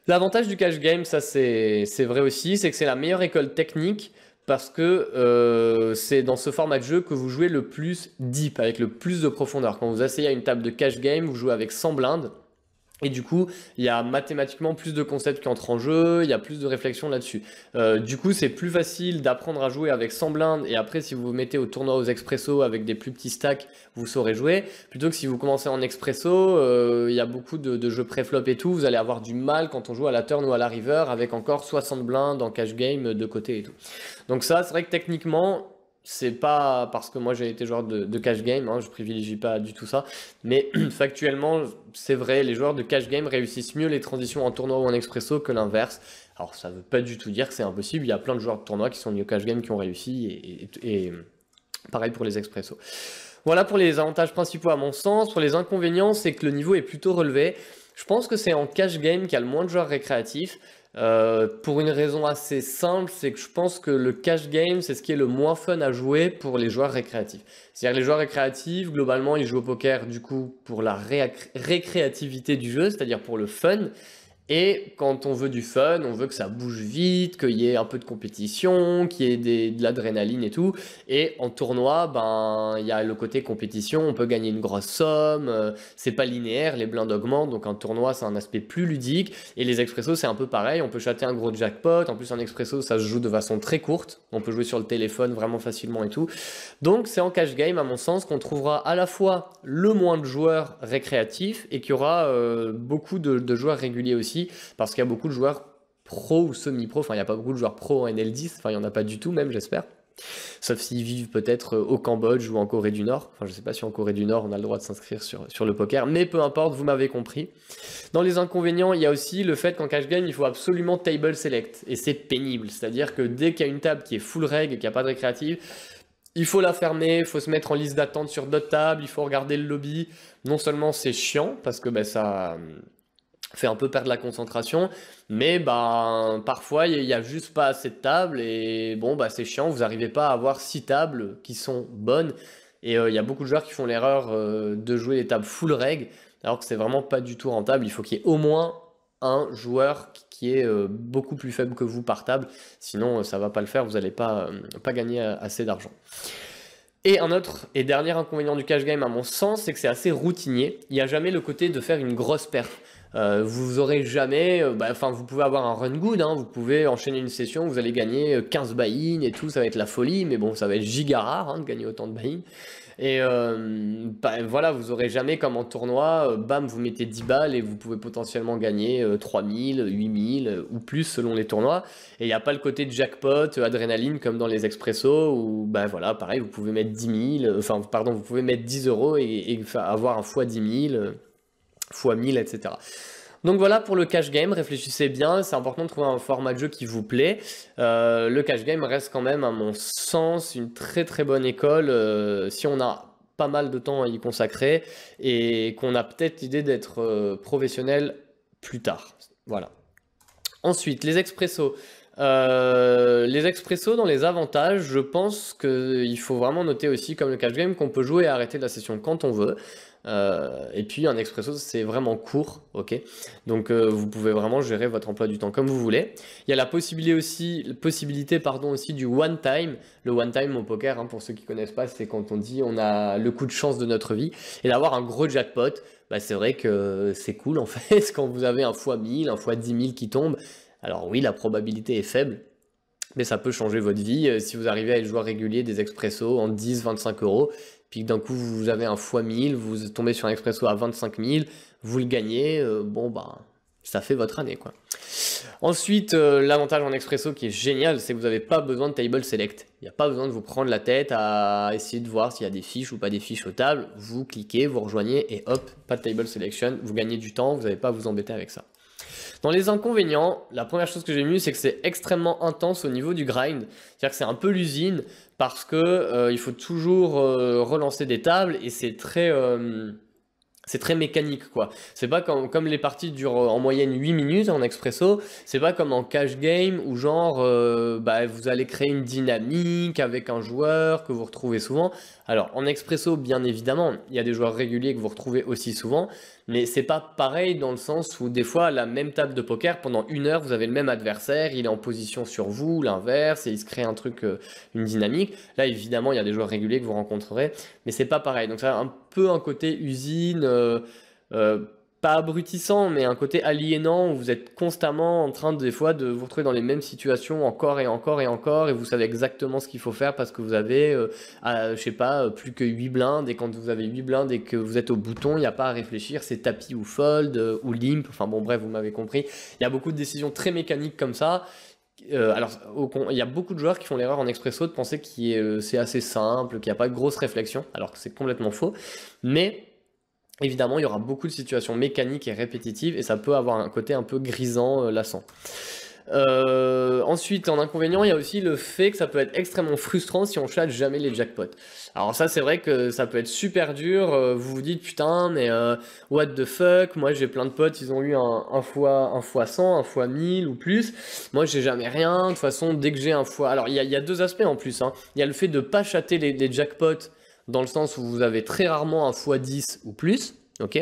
L'avantage du cash game, ça c'est vrai aussi, c'est que c'est la meilleure école technique parce que euh, c'est dans ce format de jeu que vous jouez le plus deep, avec le plus de profondeur. Quand vous asseyez à une table de cash game, vous jouez avec 100 blindes. Et du coup, il y a mathématiquement plus de concepts qui entrent en jeu, il y a plus de réflexion là-dessus. Euh, du coup, c'est plus facile d'apprendre à jouer avec 100 blindes et après, si vous vous mettez au tournoi aux expresso avec des plus petits stacks, vous saurez jouer. Plutôt que si vous commencez en expresso, euh, il y a beaucoup de, de jeux pré-flop et tout, vous allez avoir du mal quand on joue à la turn ou à la river, avec encore 60 blindes en cash game de côté et tout. Donc ça, c'est vrai que techniquement, c'est pas parce que moi j'ai été joueur de, cash game, hein, je privilégie pas du tout ça, mais <clears throat> factuellement, c'est vrai, les joueurs de cash game réussissent mieux les transitions en tournoi ou en expresso que l'inverse. Alors ça veut pas du tout dire que c'est impossible, il y a plein de joueurs de tournoi qui sont mieux au cash game qui ont réussi, et, pareil pour les expresso. Voilà pour les avantages principaux à mon sens, pour les inconvénients, c'est que le niveau est plutôt relevé. Je pense que c'est en cash game qu'il y a le moins de joueurs récréatifs. Euh, pour une raison assez simple, c'est que je pense que le cash game, c'est ce qui est le moins fun à jouer pour les joueurs récréatifs. C'est-à-dire les joueurs récréatifs, globalement, ils jouent au poker du coup pour la récréativité du jeu, c'est-à-dire pour le fun. Et quand on veut du fun, on veut que ça bouge vite, qu'il y ait un peu de compétition, qu'il y ait de l'adrénaline et tout. Et en tournoi, ben il y a le côté compétition, on peut gagner une grosse somme, euh, c'est pas linéaire, les blindes augmentent, donc un tournoi c'est un aspect plus ludique. Et les expressos c'est un peu pareil, on peut châter un gros jackpot. En plus un expresso ça se joue de façon très courte, on peut jouer sur le téléphone vraiment facilement et tout. Donc c'est en cash game à mon sens qu'on trouvera à la fois le moins de joueurs récréatifs et qu'il y aura euh, beaucoup de joueurs réguliers aussi parce qu'il y a beaucoup de joueurs pro ou semi-pro, enfin il n'y a pas beaucoup de joueurs pro en NL10, enfin il n'y en a pas du tout même j'espère. Sauf s'ils vivent peut-être euh, au Cambodge ou en Corée du Nord. Enfin, je sais pas si en Corée du Nord on a le droit de s'inscrire sur, le poker, mais peu importe, vous m'avez compris. Dans les inconvénients, il y a aussi le fait qu'en cash game, il faut absolument table select. Et c'est pénible. C'est-à-dire que dès qu'il y a une table qui est full reg et qu'il n'y a pas de récréative, il faut la fermer, il faut se mettre en liste d'attente sur d'autres tables, il faut regarder le lobby. Non seulement c'est chiant, parce que ben, ça fait un peu perdre la concentration. Mais ben, parfois, il n'y a juste pas assez de tables. Et bon, bah c'est chiant, vous n'arrivez pas à avoir six tables qui sont bonnes. Et euh, il y a beaucoup de joueurs qui font l'erreur euh, de jouer des tables full reg, alors que c'est vraiment pas du tout rentable. Il faut qu'il y ait au moins un joueur qui est euh, beaucoup plus faible que vous par table. Sinon, ça va pas le faire, vous n'allez pas, pas gagner assez d'argent. Et un autre et dernier inconvénient du cash game, à mon sens, c'est que c'est assez routinier. Il n'y a jamais le côté de faire une grosse perte. Euh, vous aurez jamais, euh, bah, enfin vous pouvez avoir un run good, hein. vous pouvez enchaîner une session, vous allez gagner 15 euh, buy et tout, ça va être la folie, mais bon ça va être giga rare hein, de gagner autant de buy Et bah, voilà, vous aurez jamais comme en tournoi, bam, vous mettez 10 balles et vous pouvez potentiellement gagner 3000, 8000 ou plus selon les tournois. Et il n'y a pas le côté jackpot, adrénaline comme dans les expressos où, ben voilà, pareil, vous pouvez mettre 10 000, enfin pardon, vous pouvez mettre 10 euros et, avoir un fois 10 000 fois 1000, etc. Donc voilà pour le cash game, réfléchissez bien, c'est important de trouver un format de jeu qui vous plaît. Euh, le cash game reste quand même, à mon sens, une très très bonne école euh, si on a pas mal de temps à y consacrer et qu'on a peut-être l'idée d'être euh, professionnel plus tard. Voilà. Ensuite, les expressos. Euh, les expressos dans les avantages, je pense qu'il faut vraiment noter aussi, comme le cash game, qu'on peut jouer et arrêter la session quand on veut. Euh, et puis un expresso, c'est vraiment court, ok Donc euh, vous pouvez vraiment gérer votre emploi du temps comme vous voulez. Il y a la possibilité aussi, possibilité pardon aussi du one time. Le one time au poker, hein, pour ceux qui connaissent pas, c'est quand on dit on a le coup de chance de notre vie et d'avoir un gros jackpot. Bah, c'est vrai que c'est cool en <laughs> fait quand vous avez un fois 1000, un fois 10 000 qui tombe, alors oui, la probabilité est faible, mais ça peut changer votre vie. Euh, si vous arrivez à être joueur régulier des expressos en 10, 25 euros, puis d'un coup vous avez un x 1000, vous tombez sur un expresso à 25 000, vous le gagnez, euh, bon bah ça fait votre année quoi. Ensuite, euh, l'avantage en expresso qui est génial, c'est que vous n'avez pas besoin de table select. Il n'y a pas besoin de vous prendre la tête à essayer de voir s'il y a des fiches ou pas des fiches au table. Vous cliquez, vous rejoignez et hop, pas de table selection. Vous gagnez du temps, vous n'avez pas à vous embêter avec ça. Dans les inconvénients, la première chose que j'ai mis, c'est que c'est extrêmement intense au niveau du grind. C'est-à-dire que c'est un peu l'usine parce que euh, il faut toujours euh, relancer des tables et euh, c'est très mécanique quoi. C'est pas comme, les parties durent en moyenne 8 minutes en expresso, c'est pas comme en cash game où genre bah, vous allez créer une dynamique avec un joueur que vous retrouvez souvent. Alors en expresso, bien évidemment, il y a des joueurs réguliers que vous retrouvez aussi souvent, mais c'est pas pareil dans le sens où des fois à la même table de poker, pendant une heure, vous avez le même adversaire, il est en position sur vous, l'inverse, et il se crée un truc, euh, une dynamique. Là évidemment, il y a des joueurs réguliers que vous rencontrerez, mais c'est pas pareil. Donc ça a un peu un côté usine. Euh, euh, pas abrutissant, mais un côté aliénant où vous êtes constamment en train, des fois, de vous retrouver dans les mêmes situations encore et encore et encore, et vous savez exactement ce qu'il faut faire parce que vous avez, euh, je sais pas, euh, plus que 8 blindes, et quand vous avez 8 blindes et que vous êtes au bouton, il n'y a pas à réfléchir, c'est tapis ou fold euh, ou limp, enfin bon, bref, vous m'avez compris. Il y a beaucoup de décisions très mécaniques comme ça, alors, il y a beaucoup de joueurs qui font l'erreur en expresso de penser que c'est assez simple, qu'il n'y a pas de grosse réflexion, alors que c'est complètement faux. Mais Évidemment, il y aura beaucoup de situations mécaniques et répétitives et ça peut avoir un côté un peu grisant, euh, lassant. Euh, ensuite, en inconvénient, il y a aussi le fait que ça peut être extrêmement frustrant si on chatte jamais les jackpots. Alors ça, c'est vrai que ça peut être super dur. Euh, vous vous dites putain, mais what the fuck Moi, j'ai plein de potes, ils ont eu un, fois un fois 100, un fois 1000 ou plus. Moi, j'ai jamais rien. De toute façon, dès que j'ai un fois, alors il y, a deux aspects en plus. Hein. Il y a le fait de pas chatter les jackpots dans le sens où vous avez très rarement un x10 ou plus, ok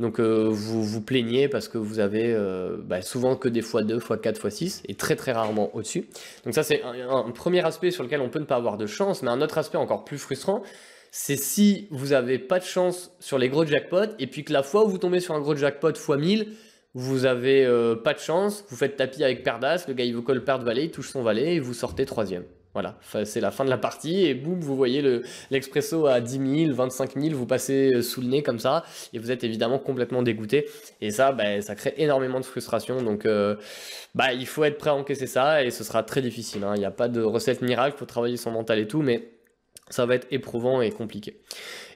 donc euh, vous vous plaignez parce que vous avez euh, bah, souvent que des x2, x4, x6 et très très rarement au-dessus. Donc ça c'est un, premier aspect sur lequel on peut ne pas avoir de chance, mais un autre aspect encore plus frustrant, c'est si vous n'avez pas de chance sur les gros jackpots et puis que la fois où vous tombez sur un gros jackpot x 1000, vous avez euh, pas de chance, vous faites tapis avec Perdas, le gars il vous colle Perd Valet, il touche son valet et vous sortez troisième. Voilà, c'est la fin de la partie et boum, vous voyez l'expresso à 10 000, 25 000, vous passez euh, sous le nez comme ça et vous êtes évidemment complètement dégoûté. Et ça, bah, ça crée énormément de frustration. Donc, euh, bah, il faut être prêt à encaisser ça et ce sera très difficile. Hein. Il n'y a pas de recette miracle, pour travailler son mental et tout, mais ça va être éprouvant et compliqué.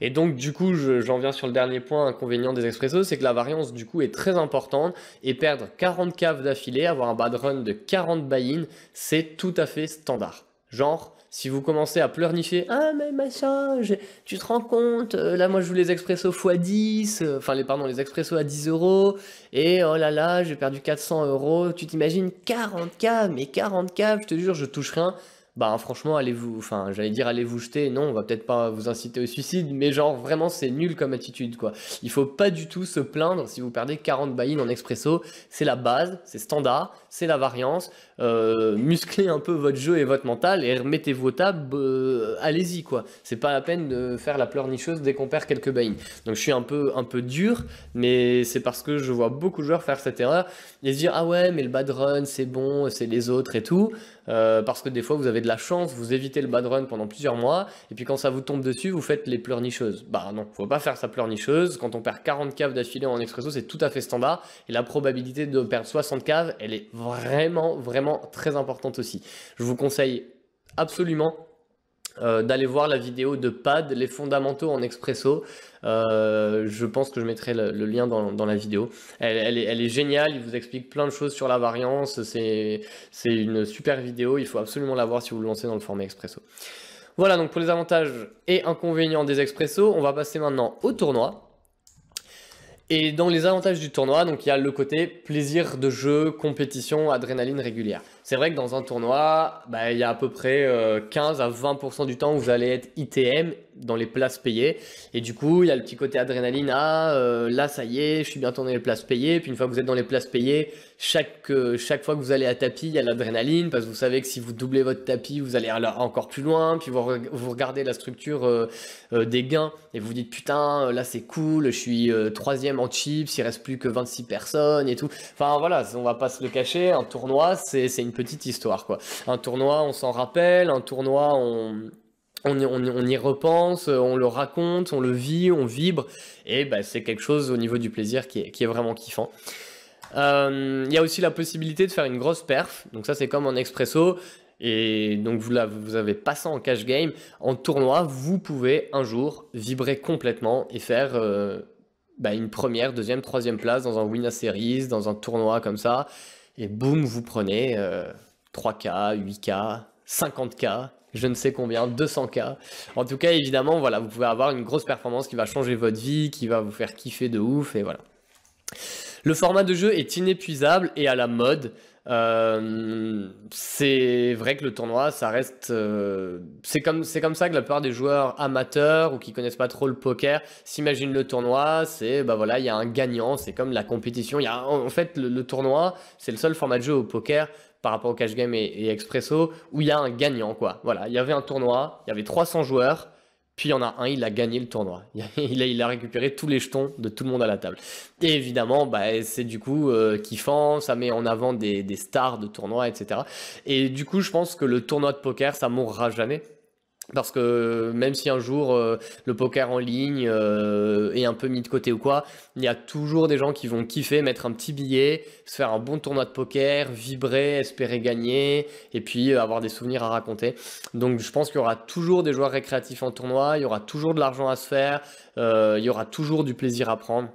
Et donc du coup, j'en viens sur le dernier point inconvénient des expressos, c'est que la variance du coup est très importante et perdre 40 caves d'affilée, avoir un bad run de 40 buy c'est tout à fait standard. Genre, si vous commencez à pleurnicher, ah mais machin, tu te rends compte, euh, là moi je joue les expresso x 10, euh, enfin les pardon, les expressos à 10 euros, et oh là là, j'ai perdu 400 euros, tu t'imagines 40k, mais 40k, je te jure, je touche rien. Bah franchement, allez-vous, enfin j'allais dire allez-vous jeter, non, on va peut-être pas vous inciter au suicide, mais genre vraiment c'est nul comme attitude quoi. Il faut pas du tout se plaindre si vous perdez 40 buy en expresso, c'est la base, c'est standard, c'est la variance, muscler euh, musclez un peu votre jeu et votre mental et remettez vos tables euh, allez-y quoi. C'est pas la peine de faire la pleurnicheuse dès qu'on perd quelques bains Donc je suis un peu, un peu dur, mais c'est parce que je vois beaucoup de joueurs faire cette erreur et se dire ah ouais, mais le bad run c'est bon, c'est les autres et tout. Euh, parce que des fois vous avez de la chance, vous évitez le bad run pendant plusieurs mois et puis quand ça vous tombe dessus, vous faites les pleurnicheuses. Bah non, faut pas faire sa pleurnicheuse. Quand on perd 40 caves d'affilée en expresso, c'est tout à fait standard et la probabilité de perdre 60 caves, elle est vraiment, vraiment très importante aussi. Je vous conseille absolument euh, d'aller voir la vidéo de Pad, les fondamentaux en expresso. Euh, je pense que je mettrai le, lien dans, la vidéo. Elle, est, elle, est, géniale, il vous explique plein de choses sur la variance. C'est une super vidéo, il faut absolument la voir si vous le lancez dans le format expresso. Voilà donc pour les avantages et inconvénients des expresso. On va passer maintenant au tournoi. Et dans les avantages du tournoi, donc il y a le côté plaisir de jeu, compétition, adrénaline régulière. C'est vrai que dans un tournoi, bah, il y a à peu près 15 euh, à 20% du temps où vous allez être ITM dans les places payées. Et du coup, il y a le petit côté adrénaline, ah euh, là ça y est, je suis bien tourné les places payées. Puis une fois que vous êtes dans les places payées, chaque, euh, chaque fois que vous allez à tapis, il y a l'adrénaline, parce que vous savez que si vous doublez votre tapis, vous allez encore plus loin. Puis vous, regardez la structure des gains et vous vous dites putain, là c'est cool, je suis troisième en chips, il reste plus que 26 personnes et tout. Enfin voilà, on va pas se le cacher, un tournoi c'est une petite histoire. Quoi. Un tournoi, on s'en rappelle, un tournoi, on, on y, on, repense, on le raconte, on le vit, on vibre, et ben c'est quelque chose au niveau du plaisir qui est, qui est vraiment kiffant. Euh, il y a aussi la possibilité de faire une grosse perf, donc ça c'est comme en expresso, et donc vous, là, vous avez pas ça en cash game. En tournoi, vous pouvez un jour vibrer complètement et faire euh, bah, une première, deuxième, troisième place dans un win a Series, dans un tournoi comme ça et boum, vous prenez 3K, 8K, 50K, je ne sais combien, 200K. En tout cas, évidemment, voilà, vous pouvez avoir une grosse performance qui va changer votre vie, qui va vous faire kiffer de ouf, et voilà. Le format de jeu est inépuisable et à la mode. Euh, c'est vrai que le tournoi, ça reste. Euh, c'est comme, comme ça que la plupart des joueurs amateurs ou qui connaissent pas trop le poker s'imaginent le tournoi. C'est, bah voilà, il y a un gagnant, c'est comme la compétition. Y a, en fait, le, tournoi, c'est le seul format de jeu au poker par rapport au cash game et, expresso où il y a un gagnant, quoi. Voilà, il y avait un tournoi, il y avait 300 joueurs. Puis il y en a un, il a gagné le tournoi. <laughs> Il a, il a, récupéré tous les jetons de tout le monde à la table. Et évidemment, bah, c'est du coup euh, kiffant, ça met en avant des, des stars de tournoi, etc. Et du coup, je pense que le tournoi de poker, ça mourra jamais parce que même si un jour euh, le poker en ligne euh, est un peu mis de côté ou quoi, il y a toujours des gens qui vont kiffer, mettre un petit billet, se faire un bon tournoi de poker, vibrer, espérer gagner, et puis euh, avoir des souvenirs à raconter. Donc je pense qu'il y aura toujours des joueurs récréatifs en tournoi, il y aura toujours de l'argent à se faire, il y aura toujours du plaisir à prendre.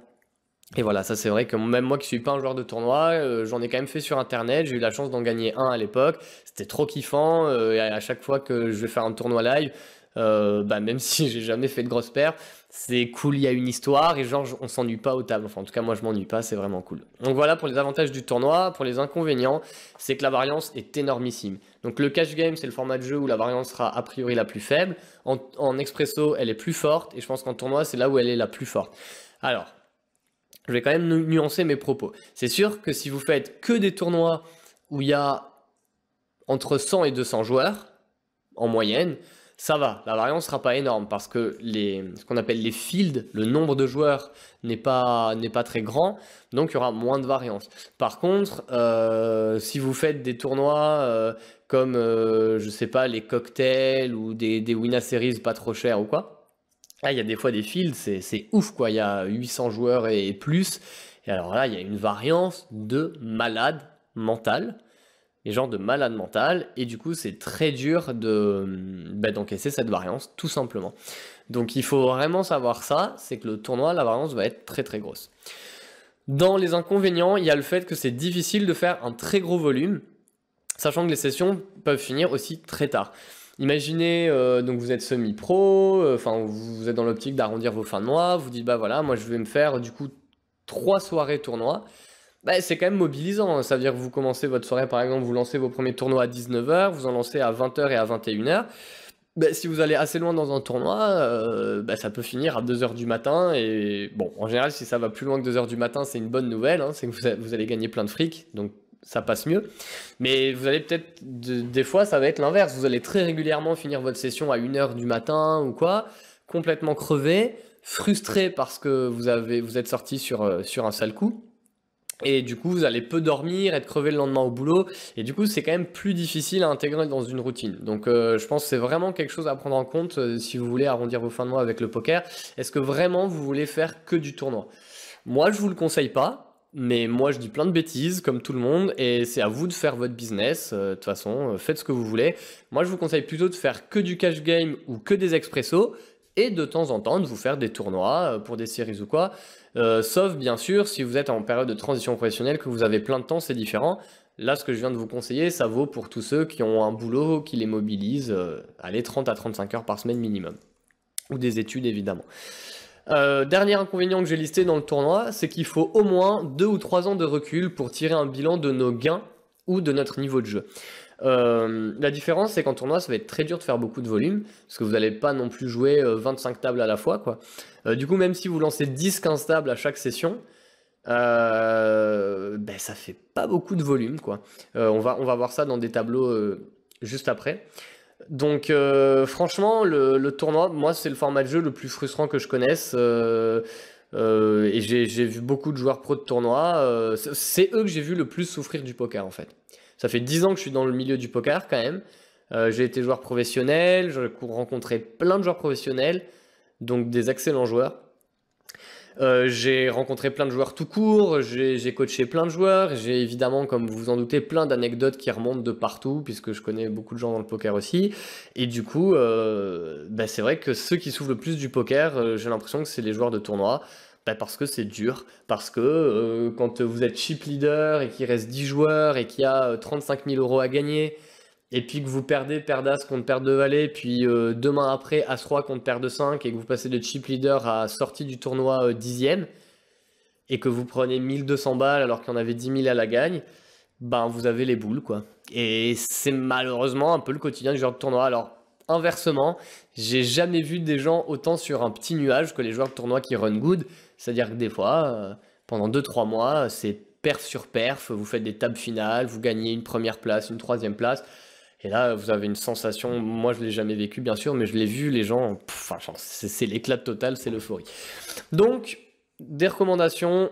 Et voilà, ça c'est vrai que même moi qui suis pas un joueur de tournoi, euh, j'en ai quand même fait sur internet, j'ai eu la chance d'en gagner un à l'époque, c'était trop kiffant, euh, et à chaque fois que je vais faire un tournoi live, euh, bah même <laughs> si j'ai jamais fait de grosse paire, c'est cool, il y a une histoire, et genre on s'ennuie pas au table, enfin en tout cas moi je m'ennuie pas, c'est vraiment cool. Donc voilà pour les avantages du tournoi, pour les inconvénients, c'est que la variance est énormissime. Donc le cash game c'est le format de jeu où la variance sera a priori la plus faible, en, en expresso elle est plus forte, et je pense qu'en tournoi c'est là où elle est la plus forte. Alors, je vais quand même nuancer mes propos. C'est sûr que si vous faites que des tournois où il y a entre 100 et 200 joueurs en moyenne, ça va, la variance ne sera pas énorme parce que ce qu'on appelle les fields, le nombre de joueurs n'est pas, pas très grand, donc il y aura moins de variance. Par contre, euh, si vous faites des tournois euh, comme, euh, je sais pas, les cocktails ou des, des Winna Series pas trop chers ou quoi, ah, il y a des fois des fields, c'est ouf, quoi. Il y a 800 joueurs et, plus. Et alors là, il y a une variance de malade mental, les gens de malade mental, et du coup, c'est très dur de bah, d'encaisser cette variance, tout simplement. Donc, il faut vraiment savoir ça, c'est que le tournoi, la variance va être très très grosse. Dans les inconvénients, il y a le fait que c'est difficile de faire un très gros volume, sachant que les sessions peuvent finir aussi très tard. Imaginez, euh, donc vous êtes semi-pro, euh, enfin vous êtes dans l'optique d'arrondir vos fins de mois, vous dites bah voilà, moi je vais me faire du coup trois soirées tournois. Bah, c'est quand même mobilisant, hein. ça veut dire que vous commencez votre soirée par exemple, vous lancez vos premiers tournois à 19h, vous en lancez à 20h et à 21h. Bah, si vous allez assez loin dans un tournoi, euh, bah, ça peut finir à 2h du matin. Et bon, en général, si ça va plus loin que 2h du matin, c'est une bonne nouvelle, hein, c'est que vous, vous allez gagner plein de fric, donc ça passe mieux. Mais vous allez peut-être, des fois, ça va être l'inverse. Vous allez très régulièrement finir votre session à 1h du matin ou quoi, complètement crevé, frustré parce que vous, avez, vous êtes sorti sur, euh, sur un sale coup. Et du coup, vous allez peu dormir, être crevé le lendemain au boulot. Et du coup, c'est quand même plus difficile à intégrer dans une routine. Donc, euh, je pense que c'est vraiment quelque chose à prendre en compte euh, si vous voulez arrondir vos fins de mois avec le poker. Est-ce que vraiment vous voulez faire que du tournoi Moi, je vous le conseille pas. Mais moi, je dis plein de bêtises, comme tout le monde, et c'est à vous de faire votre business. Euh, de toute façon, euh, faites ce que vous voulez. Moi, je vous conseille plutôt de faire que du cash game ou que des expressos, et de temps en temps de vous faire des tournois euh, pour des séries ou quoi. sauf, bien sûr, si vous êtes en période de transition professionnelle, que vous avez plein de temps, c'est différent. Là, ce que je viens de vous conseiller, ça vaut pour tous ceux qui ont un boulot qui les mobilise, allez, 30 à 35 heures par semaine minimum. Ou des études, évidemment. Euh, dernier inconvénient que j'ai listé dans le tournoi, c'est qu'il faut au moins 2 ou 3 ans de recul pour tirer un bilan de nos gains ou de notre niveau de jeu. Euh, la différence, c'est qu'en tournoi, ça va être très dur de faire beaucoup de volume, parce que vous n'allez pas non plus jouer 25 euh, tables à la fois. Quoi. du coup, même si vous lancez 10-15 tables à chaque session, ça ben, ça fait pas beaucoup de volume. Quoi. on va voir ça dans des tableaux juste après. Donc euh, franchement, le, tournoi, moi, c'est le format de jeu le plus frustrant que je connaisse. Euh, euh, et j'ai vu beaucoup de joueurs pro de tournoi. c'est eux que j'ai vu le plus souffrir du poker, en fait. Ça fait 10 ans que je suis dans le milieu du poker, quand même. j'ai été joueur professionnel, j'ai rencontré plein de joueurs professionnels, donc des excellents joueurs. Euh, j'ai rencontré plein de joueurs tout court, j'ai coaché plein de joueurs, j'ai évidemment, comme vous vous en doutez, plein d'anecdotes qui remontent de partout, puisque je connais beaucoup de gens dans le poker aussi. Et du coup, euh, bah, c'est vrai que ceux qui souffrent le plus du poker, euh, j'ai l'impression que c'est les joueurs de tournoi. Bah, parce que c'est dur, parce que quand vous êtes chip leader et qu'il reste 10 joueurs et qu'il y a 35 000 euros à gagner, et puis que vous perdez Perdas contre perd euh, de Vallée, puis demain après As-3 contre perd de 5, et que vous passez de chip leader à sortie du tournoi euh, dixième, et que vous prenez 1200 balles alors qu'il y en avait 10 000 à la gagne, ben vous avez les boules quoi. Et c'est malheureusement un peu le quotidien du joueur de tournoi. Alors inversement, j'ai jamais vu des gens autant sur un petit nuage que les joueurs de tournoi qui run good. C'est-à-dire que des fois, euh, pendant 2-3 mois, c'est perf sur perf, vous faites des tables finales, vous gagnez une première place, une troisième place. Et là, vous avez une sensation, moi je ne l'ai jamais vécu bien sûr, mais je l'ai vu, les gens, c'est l'éclat total, c'est l'euphorie. Donc, des recommandations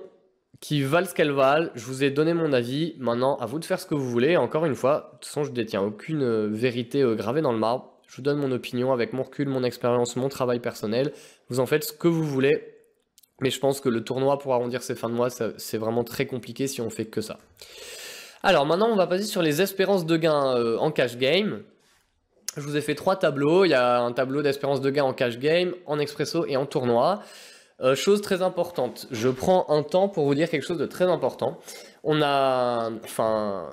qui valent ce qu'elles valent, je vous ai donné mon avis, maintenant à vous de faire ce que vous voulez, encore une fois, de toute façon je détiens aucune euh, vérité euh, gravée dans le marbre, je vous donne mon opinion avec mon recul, mon expérience, mon travail personnel, vous en faites ce que vous voulez, mais je pense que le tournoi pour arrondir ses fins de mois, c'est vraiment très compliqué si on fait que ça. Alors maintenant, on va passer sur les espérances de gain euh, en cash game. Je vous ai fait trois tableaux. Il y a un tableau d'espérance de gain en cash game, en expresso et en tournoi. Euh, chose très importante, je prends un temps pour vous dire quelque chose de très important. On a enfin,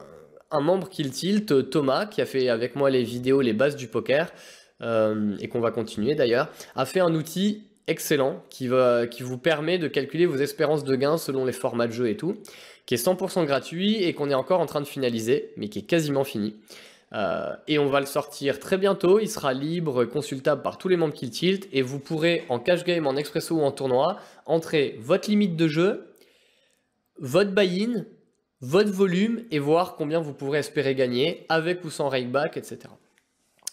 un membre qui le tilt, Thomas, qui a fait avec moi les vidéos, les bases du poker, euh, et qu'on va continuer d'ailleurs, a fait un outil excellent qui, qui vous permet de calculer vos espérances de gains selon les formats de jeu et tout qui est 100% gratuit et qu'on est encore en train de finaliser, mais qui est quasiment fini. Euh, et on va le sortir très bientôt, il sera libre, consultable par tous les membres le Tilt, et vous pourrez en cash game, en expresso ou en tournoi, entrer votre limite de jeu, votre buy-in, votre volume, et voir combien vous pourrez espérer gagner, avec ou sans rakeback, etc.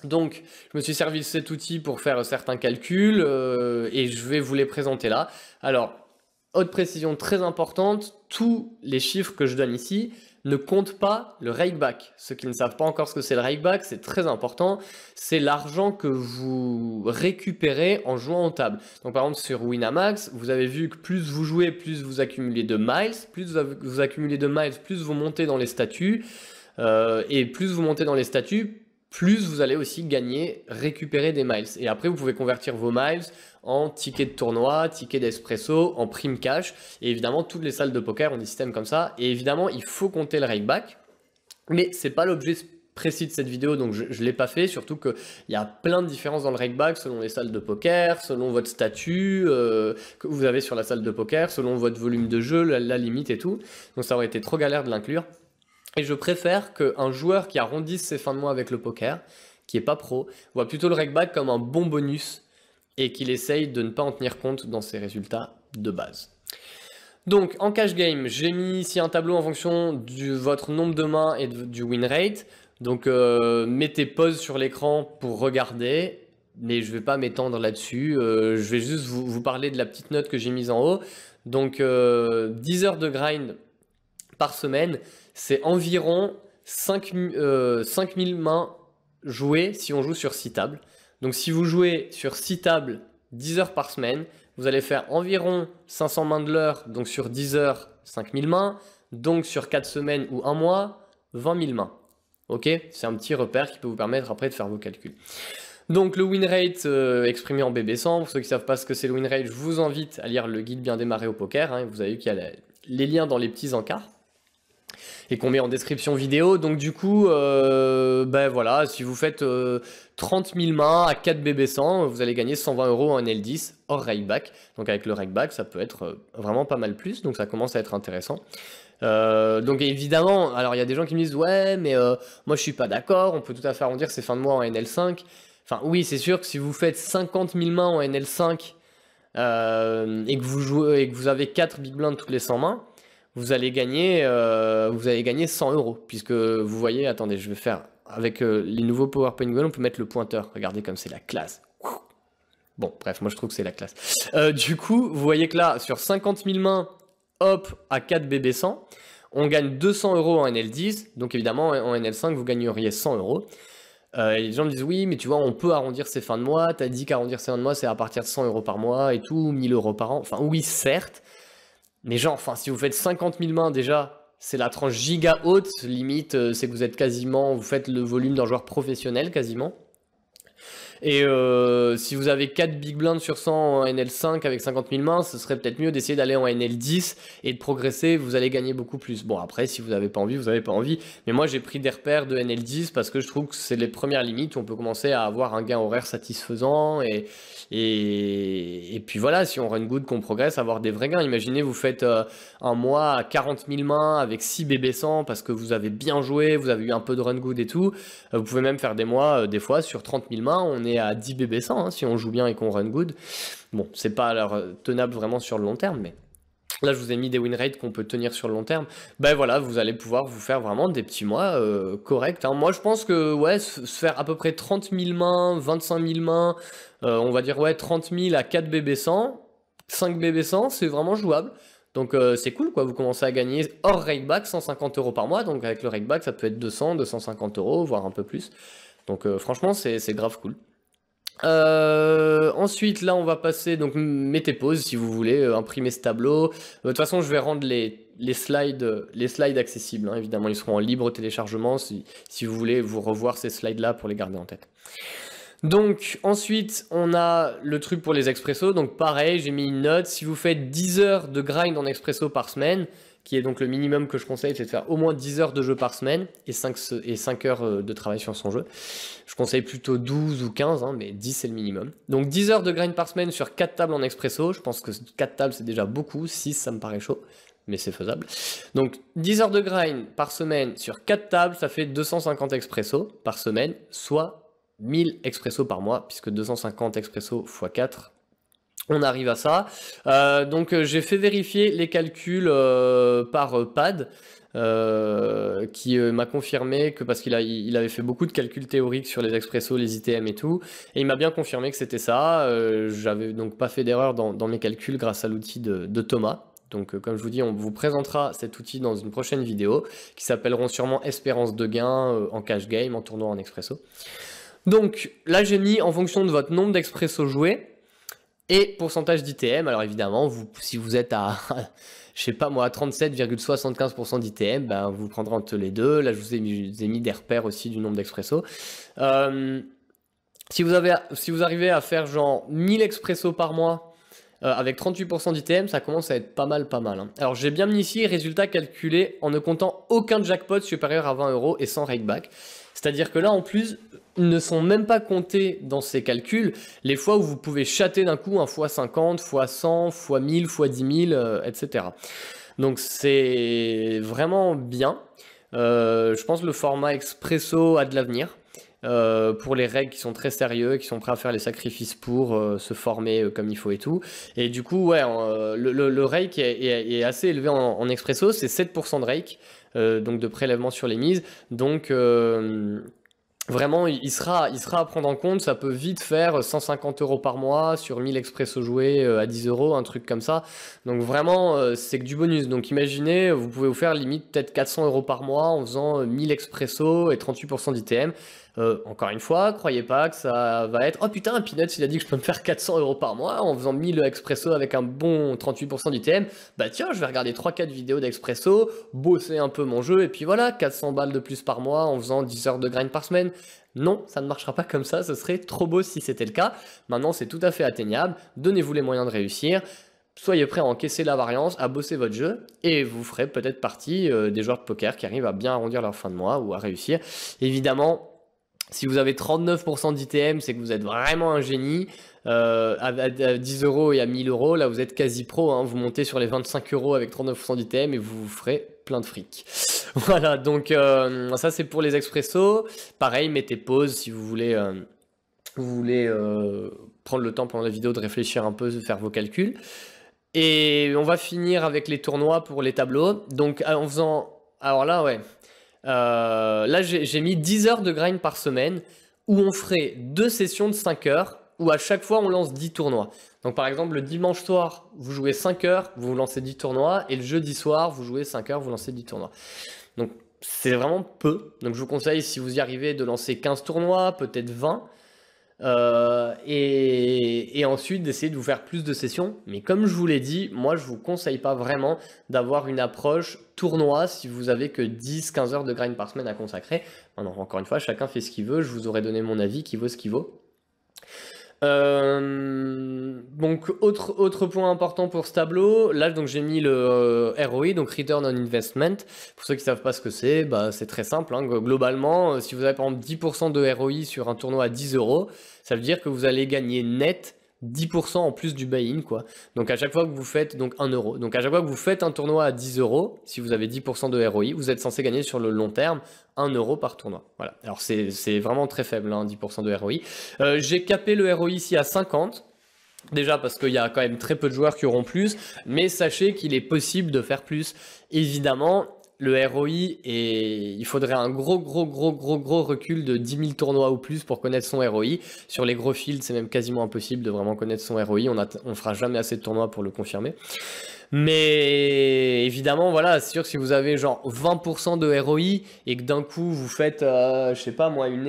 Donc, je me suis servi de cet outil pour faire certains calculs, euh, et je vais vous les présenter là. Alors, autre précision très importante, tous les chiffres que je donne ici ne comptent pas le rakeback. back. Ceux qui ne savent pas encore ce que c'est le rakeback, c'est très important. C'est l'argent que vous récupérez en jouant en table. Donc par exemple sur Winamax, vous avez vu que plus vous jouez, plus vous accumulez de miles, plus vous accumulez de miles, plus vous montez dans les statuts. Euh, et plus vous montez dans les statuts, plus vous allez aussi gagner, récupérer des miles. Et après, vous pouvez convertir vos miles en tickets de tournoi, tickets d'espresso, en prime cash. Et évidemment, toutes les salles de poker ont des systèmes comme ça. Et évidemment, il faut compter le rakeback. back. Mais c'est pas l'objet précis de cette vidéo, donc je ne l'ai pas fait, surtout qu'il y a plein de différences dans le rakeback selon les salles de poker, selon votre statut euh, que vous avez sur la salle de poker, selon votre volume de jeu, la limite et tout. Donc ça aurait été trop galère de l'inclure. Et je préfère qu'un joueur qui arrondisse ses fins de mois avec le poker, qui n'est pas pro, voit plutôt le regback comme un bon bonus et qu'il essaye de ne pas en tenir compte dans ses résultats de base. Donc en cash game, j'ai mis ici un tableau en fonction de votre nombre de mains et du win rate. Donc euh, mettez pause sur l'écran pour regarder, mais je ne vais pas m'étendre là-dessus. Euh, je vais juste vous, parler de la petite note que j'ai mise en haut. Donc 10 euh, heures de grind par semaine, c'est environ 5, 5000 euh, mains jouées si on joue sur 6 tables. Donc si vous jouez sur 6 tables 10 heures par semaine, vous allez faire environ 500 mains de l'heure, donc sur 10 heures, 5000 mains, donc sur 4 semaines ou 1 mois, 20 000 mains. Ok C'est un petit repère qui peut vous permettre après de faire vos calculs. Donc le win rate euh, exprimé en BB100, pour ceux qui ne savent pas ce que c'est le win rate, je vous invite à lire le guide bien démarré au poker, hein. vous avez vu qu'il y a les liens dans les petits encarts et qu'on met en description vidéo. Donc du coup, euh, ben voilà, si vous faites 30 euh, 000 mains à 4 BB 100, vous allez gagner 120 euros en nl 10 hors rakeback. Donc avec le rakeback, ça peut être euh, vraiment pas mal plus, donc ça commence à être intéressant. donc évidemment, alors il y a des gens qui me disent ouais, mais moi je suis pas d'accord, on peut tout à fait arrondir ces fin de mois en NL5. Enfin oui, c'est sûr que si vous faites 50 000 mains en NL5 et que vous jouez et que vous avez 4 big blinds toutes les 100 mains, vous allez gagner, euh, vous allez gagner 100 euros, puisque vous voyez, attendez, je vais faire avec euh, les nouveaux PowerPoint on peut mettre le pointeur. Regardez comme c'est la classe. Bon, bref, moi je trouve que c'est la classe. Euh, du coup, vous voyez que là, sur 50 000 mains, hop, à 4 BB 100, on gagne 200 euros en NL10. Donc évidemment, en NL5, vous gagneriez 100 euros. les gens me disent, oui, mais tu vois, on peut arrondir ses fins de mois. T'as dit qu'arrondir ses fins de mois, c'est à partir de 100 euros par mois et tout, 1000 euros par an. Enfin, oui, certes. Mais genre, enfin, si vous faites 50 000 mains déjà, c'est la tranche giga haute, limite, euh, c'est que vous êtes quasiment, vous faites le volume d'un joueur professionnel quasiment. Et euh, si vous avez 4 big blinds sur 100 en NL5 avec 50 000 mains, ce serait peut-être mieux d'essayer d'aller en NL10 et de progresser, vous allez gagner beaucoup plus. Bon, après, si vous n'avez pas envie, vous n'avez pas envie. Mais moi, j'ai pris des repères de NL10 parce que je trouve que c'est les premières limites où on peut commencer à avoir un gain horaire satisfaisant. Et, et, puis voilà, si on run good, qu'on progresse, avoir des vrais gains. Imaginez, vous faites euh, un mois à 40 000 mains avec 6 bb 100 parce que vous avez bien joué, vous avez eu un peu de run good et tout. Vous pouvez même faire des mois, euh, des fois, sur 30 000 mains, on à 10 bb 100 si on joue bien et qu'on run good. Bon, c'est pas alors, euh, tenable vraiment sur le long terme, mais Là, je vous ai mis des win rates qu'on peut tenir sur le long terme. Ben voilà, vous allez pouvoir vous faire vraiment des petits mois euh, corrects. Hein. Moi, je pense que, ouais, se faire à peu près 30 000 mains, 25 000 mains, euh, on va dire, ouais, 30 000 à 4 bb 100, 5 bb 100, c'est vraiment jouable. Donc, c'est cool, quoi. Vous commencez à gagner hors raid back 150 euros par mois. Donc, avec le rateback back, ça peut être 200, 250 euros, voire un peu plus. Donc, franchement, c'est grave cool. Euh, ensuite, là, on va passer. Donc, mettez pause si vous voulez euh, imprimer ce tableau. Euh, de toute façon, je vais rendre les, slides, les slides accessibles. Hein. évidemment, ils seront en libre téléchargement si, vous voulez vous revoir ces slides-là pour les garder en tête. Donc, ensuite, on a le truc pour les expressos. Donc, pareil, j'ai mis une note. Si vous faites 10 heures de grind en expresso par semaine, qui est donc le minimum que je conseille, c'est de faire au moins 10 heures de jeu par semaine et 5, et 5 heures euh, de travail sur son jeu. Je conseille plutôt 12 ou 15, hein, mais 10 c'est le minimum. Donc 10 heures de grind par semaine sur 4 tables en expresso, je pense que 4 tables c'est déjà beaucoup, 6 ça me paraît chaud, mais c'est faisable. Donc 10 heures de grind par semaine sur 4 tables, ça fait 250 expresso par semaine, soit 1000 expresso par mois, puisque 250 expresso x 4, on arrive à ça. Euh, donc euh, j'ai fait vérifier les calculs euh, par PAD. qui m'a confirmé que parce qu'il avait fait beaucoup de calculs théoriques sur les expressos, les ITM et tout, et il m'a bien confirmé que c'était ça. J'avais donc pas fait d'erreur dans, mes calculs grâce à l'outil de, de, Thomas. Donc comme je vous dis, on vous présentera cet outil dans une prochaine vidéo qui s'appelleront sûrement espérance de gain en cash game en tournoi en expresso. Donc là j'ai mis en fonction de votre nombre d'expressos joués, et pourcentage d'ITM, alors évidemment, vous, si vous êtes à, <laughs> je sais pas moi, à 37,75% d'ITM, ben vous prendrez entre les deux. Là, je vous ai mis, des repères aussi du nombre d'expresso. Euh, si, vous avez, si vous arrivez à faire genre 1000 expresso par mois, euh, avec 38% d'ITM, ça commence à être pas mal, pas mal. Hein. Alors j'ai bien mis ici résultat calculé en ne comptant aucun jackpot supérieur à 20 euros et sans rakeback. C'est-à-dire que là en plus, ne sont même pas comptés dans ces calculs les fois où vous pouvez chater d'un coup un hein, fois 50, fois 100, fois 1000, fois 10000 euh, etc. Donc c'est vraiment bien. Euh, je pense que le format expresso a de l'avenir. Euh, pour les règles qui sont très sérieux, qui sont prêts à faire les sacrifices pour se former comme il faut et tout. Et du coup, ouais, le, rake est, assez élevé en, expresso, c'est 7% de rake, donc de prélèvement sur les mises. Donc, vraiment, il sera, il sera à prendre en compte. Ça peut vite faire 150 euros par mois sur 1000 expresso joués euh, à 10 euros, un truc comme ça. Donc vraiment, euh, c'est que du bonus. Donc imaginez, vous pouvez vous faire limite peut-être 400 euros par mois en faisant 1000 euh, expresso et 38% d'ITM. Euh, encore une fois, croyez pas que ça va être. Oh putain, pinot il a dit que je peux me faire 400 euros par mois en faisant 1000 expresso avec un bon 38% d'UTM. Bah tiens, je vais regarder 3-4 vidéos d'expresso, bosser un peu mon jeu, et puis voilà, 400 balles de plus par mois en faisant 10 heures de grind par semaine. Non, ça ne marchera pas comme ça, ce serait trop beau si c'était le cas. Maintenant, c'est tout à fait atteignable. Donnez-vous les moyens de réussir soyez prêt à encaisser la variance, à bosser votre jeu, et vous ferez peut-être partie euh, des joueurs de poker qui arrivent à bien arrondir leur fin de mois ou à réussir. Évidemment, si vous avez 39% d'ITM, c'est que vous êtes vraiment un génie. Euh, à, 10 euros et à 1000 euros, là vous êtes quasi pro. Hein. Vous montez sur les 25 euros avec 39% d'ITM et vous vous ferez plein de fric. <laughs> voilà, donc euh, ça c'est pour les expressos. Pareil, mettez pause si vous voulez, euh, vous voulez prendre le temps pendant la vidéo de réfléchir un peu, de faire vos calculs. Et on va finir avec les tournois pour les tableaux. Donc en faisant... Alors là, ouais. Euh, là, j'ai mis 10 heures de grind par semaine où on ferait deux sessions de 5 heures où à chaque fois on lance 10 tournois. Donc par exemple, le dimanche soir, vous jouez 5 heures, vous lancez 10 tournois et le jeudi soir, vous jouez 5 heures, vous lancez 10 tournois. Donc c'est vraiment peu. Donc je vous conseille, si vous y arrivez, de lancer 15 tournois, peut-être 20. Euh, et, ensuite d'essayer de vous faire plus de sessions. Mais comme je vous l'ai dit, moi je vous conseille pas vraiment d'avoir une approche tournoi si vous avez que 10-15 heures de grind par semaine à consacrer. encore une fois, chacun fait ce qu'il veut, je vous aurais donné mon avis qui vaut ce qu'il vaut. Euh, donc autre, point important pour ce tableau, là donc j'ai mis le euh, ROI, donc Return on Investment. Pour ceux qui ne savent pas ce que c'est, bah, c'est très simple. Hein. Globalement, euh, si vous avez par exemple 10% de ROI sur un tournoi à 10 euros, ça veut dire que vous allez gagner net 10% en plus du buy-in, quoi. Donc à chaque fois que vous faites donc un euro. Donc à chaque fois que vous faites un tournoi à 10 euros, si vous avez 10% de ROI, vous êtes censé gagner sur le long terme 1 euro par tournoi. Voilà. Alors c'est vraiment très faible, hein, 10% de ROI. Euh, j'ai capé le ROI ici à 50. Déjà parce qu'il y a quand même très peu de joueurs qui auront plus, mais sachez qu'il est possible de faire plus. Évidemment, le ROI et il faudrait un gros, gros, gros, gros, gros recul de 10 000 tournois ou plus pour connaître son ROI. Sur les gros fields, c'est même quasiment impossible de vraiment connaître son ROI. On ne on fera jamais assez de tournois pour le confirmer. Mais évidemment, voilà, c'est sûr que si vous avez genre 20% de ROI et que d'un coup vous faites, euh, je sais pas moi, une,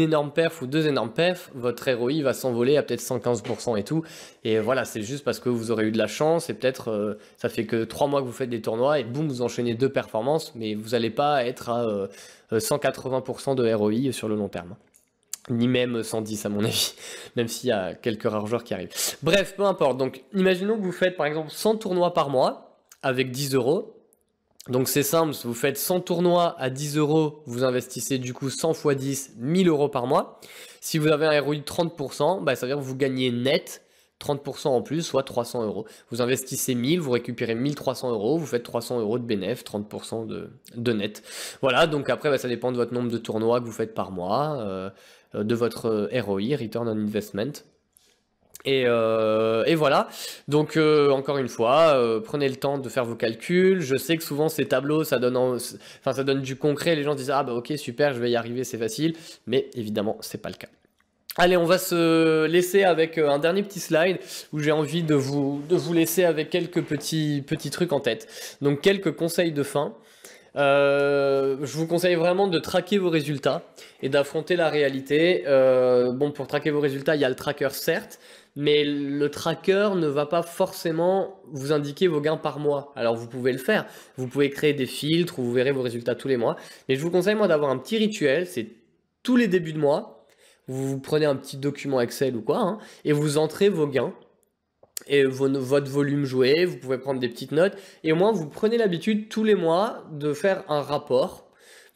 énorme perf ou deux énormes perfs, votre ROI va s'envoler à peut-être 115% et tout. Et voilà, c'est juste parce que vous aurez eu de la chance et peut-être euh, ça fait que trois mois que vous faites des tournois et boum, vous enchaînez deux performances, mais vous n'allez pas être à 180% euh, de ROI sur le long terme ni même 110 à mon avis, <laughs> même s'il y a quelques rares joueurs qui arrivent. Bref, peu importe. Donc, imaginons que vous faites par exemple 100 tournois par mois avec 10 euros. Donc c'est simple, vous faites 100 tournois à 10 euros, vous investissez du coup 100 x 10, 1000 euros par mois. Si vous avez un ROI de 30%, bah, ça veut dire que vous gagnez net 30% en plus, soit 300 euros. Vous investissez 1000, vous récupérez 1300 euros, vous faites 300 euros de bénéf, 30% de, net. Voilà, donc après, bah, ça dépend de votre nombre de tournois que vous faites par mois. Euh, euh, de votre euh, ROI, Return on Investment. Et, euh, voilà. Donc encore une fois, prenez le temps de faire vos calculs. Je sais que souvent ces tableaux, ça donne, du concret. Les gens disent ah bah ok super, je vais y arriver, c'est facile. Mais évidemment, ce n'est pas le cas. Allez, on va se laisser avec un dernier petit slide où j'ai envie de vous, de vous laisser avec quelques petits, petits trucs en tête. Donc quelques conseils de fin. Euh, je vous conseille vraiment de traquer vos résultats et d'affronter la réalité. Euh, bon, pour traquer vos résultats, il y a le tracker, certes, mais le tracker ne va pas forcément vous indiquer vos gains par mois. Alors vous pouvez le faire, vous pouvez créer des filtres où vous verrez vos résultats tous les mois. Mais je vous conseille, moi, d'avoir un petit rituel, c'est tous les débuts de mois, vous, prenez un petit document Excel ou quoi, hein, et vous entrez vos gains et votre volume joué, vous pouvez prendre des petites notes, et au moins vous prenez l'habitude tous les mois de faire un rapport,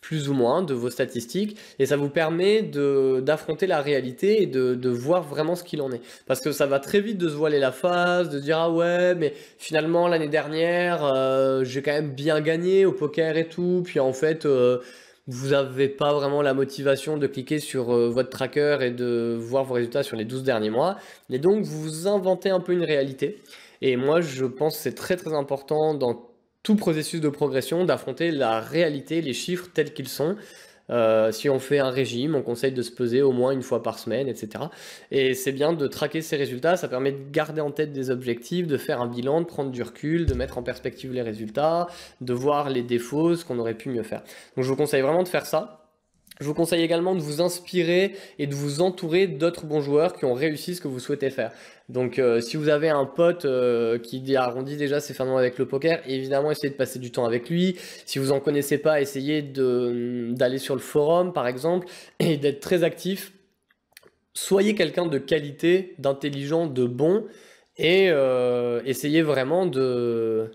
plus ou moins, de vos statistiques, et ça vous permet d'affronter la réalité et de, voir vraiment ce qu'il en est. Parce que ça va très vite de se voiler la face, de dire ah ouais, mais finalement l'année dernière, euh, j'ai quand même bien gagné au poker et tout, puis en fait... Euh, vous n'avez pas vraiment la motivation de cliquer sur euh, votre tracker et de voir vos résultats sur les 12 derniers mois. Et donc, vous inventez un peu une réalité. Et moi, je pense que c'est très très important dans tout processus de progression d'affronter la réalité, les chiffres tels qu'ils sont. Euh, si on fait un régime, on conseille de se peser au moins une fois par semaine, etc. Et c'est bien de traquer ses résultats, ça permet de garder en tête des objectifs, de faire un bilan, de prendre du recul, de mettre en perspective les résultats, de voir les défauts, ce qu'on aurait pu mieux faire. Donc je vous conseille vraiment de faire ça. Je vous conseille également de vous inspirer et de vous entourer d'autres bons joueurs qui ont réussi ce que vous souhaitez faire. Donc euh, si vous avez un pote euh, qui arrondit déjà ses fins avec le poker, évidemment essayez de passer du temps avec lui. Si vous en connaissez pas, essayez hum, d'aller sur le forum par exemple <clears throat> et d'être très actif. Soyez quelqu'un de qualité, d'intelligent, de bon et euh, essayez vraiment de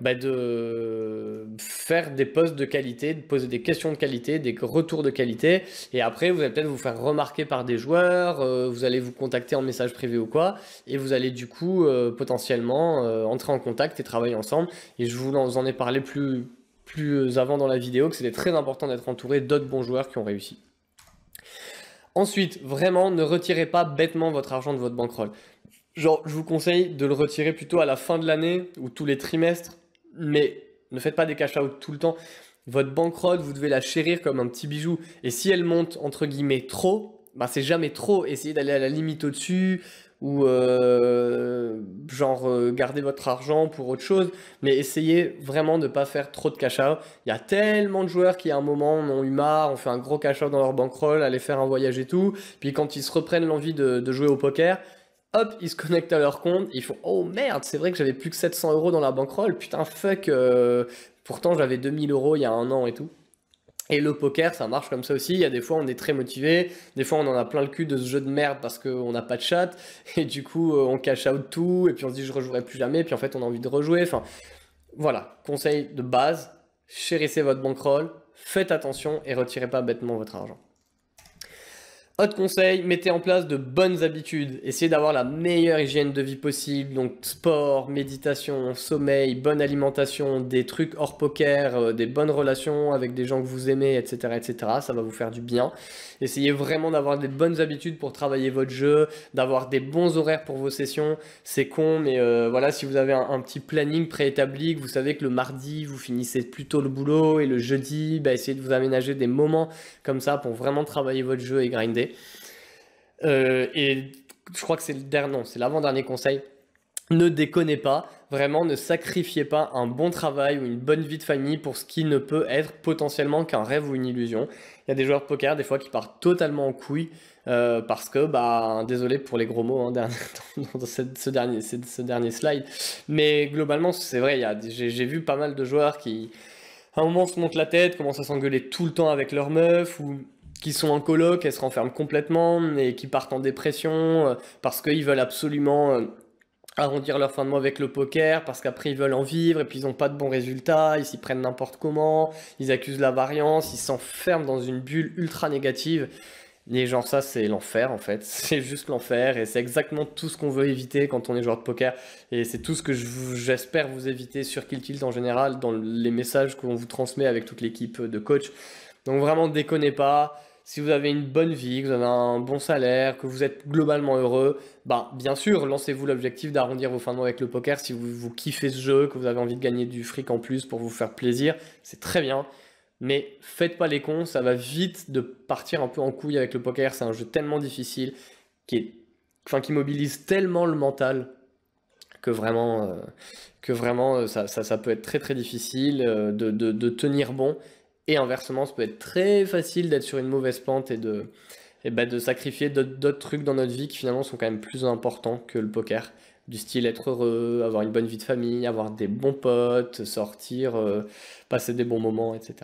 bah, de faire des postes de qualité, de poser des questions de qualité, des retours de qualité. Et après, vous allez peut-être vous faire remarquer par des joueurs, euh, vous allez vous contacter en message privé ou quoi, et vous allez du coup euh, potentiellement euh, entrer en contact et travailler ensemble. Et je vous en ai parlé plus, plus avant dans la vidéo que c'était très important d'être entouré d'autres bons joueurs qui ont réussi. Ensuite, vraiment, ne retirez pas bêtement votre argent de votre bankroll. Genre, je vous conseille de le retirer plutôt à la fin de l'année ou tous les trimestres mais ne faites pas des cash out tout le temps. Votre banquerolle, vous devez la chérir comme un petit bijou. Et si elle monte, entre guillemets, trop, bah, c'est jamais trop. Essayez d'aller à la limite au-dessus ou euh, genre euh, garder votre argent pour autre chose, mais essayez vraiment de ne pas faire trop de cash out. Il y a tellement de joueurs qui à un moment ont eu marre, ont fait un gros cash out dans leur bankroll, aller faire un voyage et tout, puis quand ils se reprennent l'envie de, jouer au poker, Hop, ils se connectent à leur compte, ils font Oh merde, c'est vrai que j'avais plus que 700 euros dans la bankroll, putain fuck, euh, pourtant j'avais 2000 euros il y a un an et tout. Et le poker, ça marche comme ça aussi. Il y a des fois, on est très motivé. Des fois, on en a plein le cul de ce jeu de merde parce qu'on n'a pas de chat. Et du coup, euh, on cash out tout. Et puis, on se dit, je rejouerai plus jamais. Puis, en fait, on a envie de rejouer. Enfin, voilà. Conseil de base. Chérissez votre bankroll. Faites attention et retirez pas bêtement votre argent. Autre conseil, mettez en place de bonnes habitudes. Essayez d'avoir la meilleure hygiène de vie possible, donc sport, méditation, sommeil, bonne alimentation, des trucs hors poker, euh, des bonnes relations avec des gens que vous aimez, etc., etc. Ça va vous faire du bien. Essayez vraiment d'avoir des bonnes habitudes pour travailler votre jeu, d'avoir des bons horaires pour vos sessions. C'est con, mais euh, voilà, si vous avez un, petit planning préétabli, que vous savez que le mardi vous finissez plutôt le boulot et le jeudi, bah, essayez de vous aménager des moments comme ça pour vraiment travailler votre jeu et grinder. Euh, et je crois que c'est le dernier, c'est l'avant-dernier conseil. Ne déconnez pas, vraiment ne sacrifiez pas un bon travail ou une bonne vie de famille pour ce qui ne peut être potentiellement qu'un rêve ou une illusion. Il y a des joueurs de poker des fois qui partent totalement en couille euh, parce que, bah, désolé pour les gros mots hein, <laughs> dans, ce, dernier, ce dernier slide, mais globalement c'est vrai, j'ai vu pas mal de joueurs qui à un moment se montent la tête, commencent à s'engueuler tout le temps avec leur meuf ou qui sont en coloc, elles se renferment complètement et qui partent en dépression euh, parce qu'ils veulent absolument euh, arrondir leur fin de mois avec le poker parce qu'après ils veulent en vivre et puis ils n'ont pas de bons résultats, ils s'y prennent n'importe comment, ils accusent la variance, ils s'enferment dans une bulle ultra négative. Et genre ça c'est l'enfer en fait, <laughs> c'est juste l'enfer et c'est exactement tout ce qu'on veut éviter quand on est joueur de poker et c'est tout ce que j'espère vous éviter sur Kill Tilt en général dans les messages qu'on vous transmet avec toute l'équipe de coach. Donc vraiment déconnez pas, si vous avez une bonne vie, que vous avez un bon salaire, que vous êtes globalement heureux, bah, bien sûr, lancez-vous l'objectif d'arrondir vos fins de mois avec le poker. Si vous, kiffez ce jeu, que vous avez envie de gagner du fric en plus pour vous faire plaisir, c'est très bien. Mais faites pas les cons, ça va vite de partir un peu en couille avec le poker. C'est un jeu tellement difficile, qui, enfin, qui mobilise tellement le mental que vraiment, euh, que vraiment euh, ça, peut être très très difficile euh, de tenir bon. Et inversement, ça peut être très facile d'être sur une mauvaise pente et de, bah, de sacrifier d'autres trucs dans notre vie qui finalement sont quand même plus importants que le poker. Du style être heureux, avoir une bonne vie de famille, avoir des bons potes, sortir, euh, passer des bons moments, etc.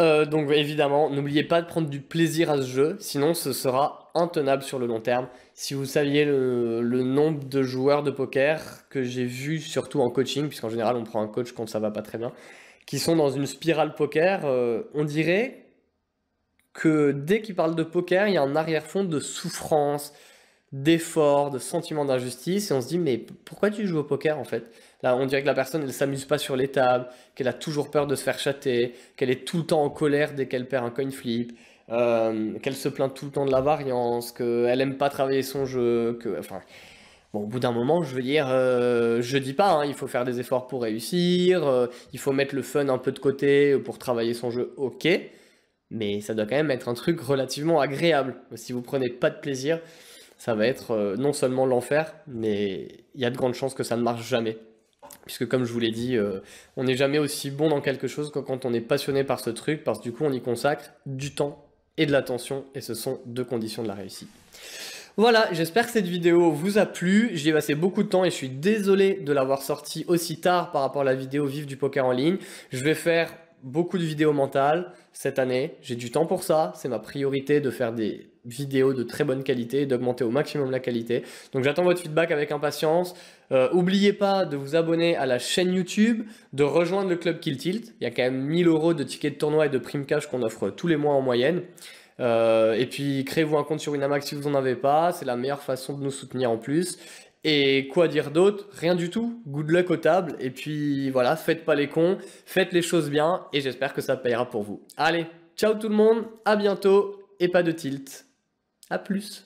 Euh, donc évidemment, n'oubliez pas de prendre du plaisir à ce jeu, sinon ce sera intenable sur le long terme. Si vous saviez le, nombre de joueurs de poker que j'ai vu, surtout en coaching, puisqu'en général on prend un coach quand ça va pas très bien, qui sont dans une spirale poker. Euh, on dirait que dès qu'ils parlent de poker, il y a un arrière-fond de souffrance, d'effort, de sentiment d'injustice, et on se dit mais pourquoi tu joues au poker en fait Là, on dirait que la personne elle s'amuse pas sur les tables, qu'elle a toujours peur de se faire châter, qu'elle est tout le temps en colère dès qu'elle perd un coin flip, euh, qu'elle se plaint tout le temps de la variance, qu'elle aime pas travailler son jeu, que enfin Bon, au bout d'un moment, je veux dire, euh, je dis pas, hein, il faut faire des efforts pour réussir, euh, il faut mettre le fun un peu de côté pour travailler son jeu, ok, mais ça doit quand même être un truc relativement agréable. Si vous prenez pas de plaisir, ça va être euh, non seulement l'enfer, mais il y a de grandes chances que ça ne marche jamais. Puisque comme je vous l'ai dit, on n'est jamais aussi bon dans quelque chose que quand on est passionné par ce truc, parce que du coup on y consacre du temps et de l'attention, et ce sont deux conditions de la réussite. Voilà, j'espère que cette vidéo vous a plu. J'y ai passé beaucoup de temps et je suis désolé de l'avoir sortie aussi tard par rapport à la vidéo vive du poker en ligne. Je vais faire beaucoup de vidéos mentales cette année. J'ai du temps pour ça. C'est ma priorité de faire des vidéos de très bonne qualité et d'augmenter au maximum la qualité. Donc j'attends votre feedback avec impatience. Euh, oubliez pas de vous abonner à la chaîne YouTube, de rejoindre le club Kill Tilt. Il y a quand même 1000 euros de tickets de tournoi et de prime cash qu'on offre tous les mois en moyenne. Euh, et puis, créez-vous un compte sur Winamax si vous n'en avez pas. C'est la meilleure façon de nous soutenir en plus. Et quoi dire d'autre Rien du tout. Good luck au table Et puis voilà, faites pas les cons, faites les choses bien. Et j'espère que ça payera pour vous. Allez, ciao tout le monde, à bientôt. Et pas de tilt. A plus.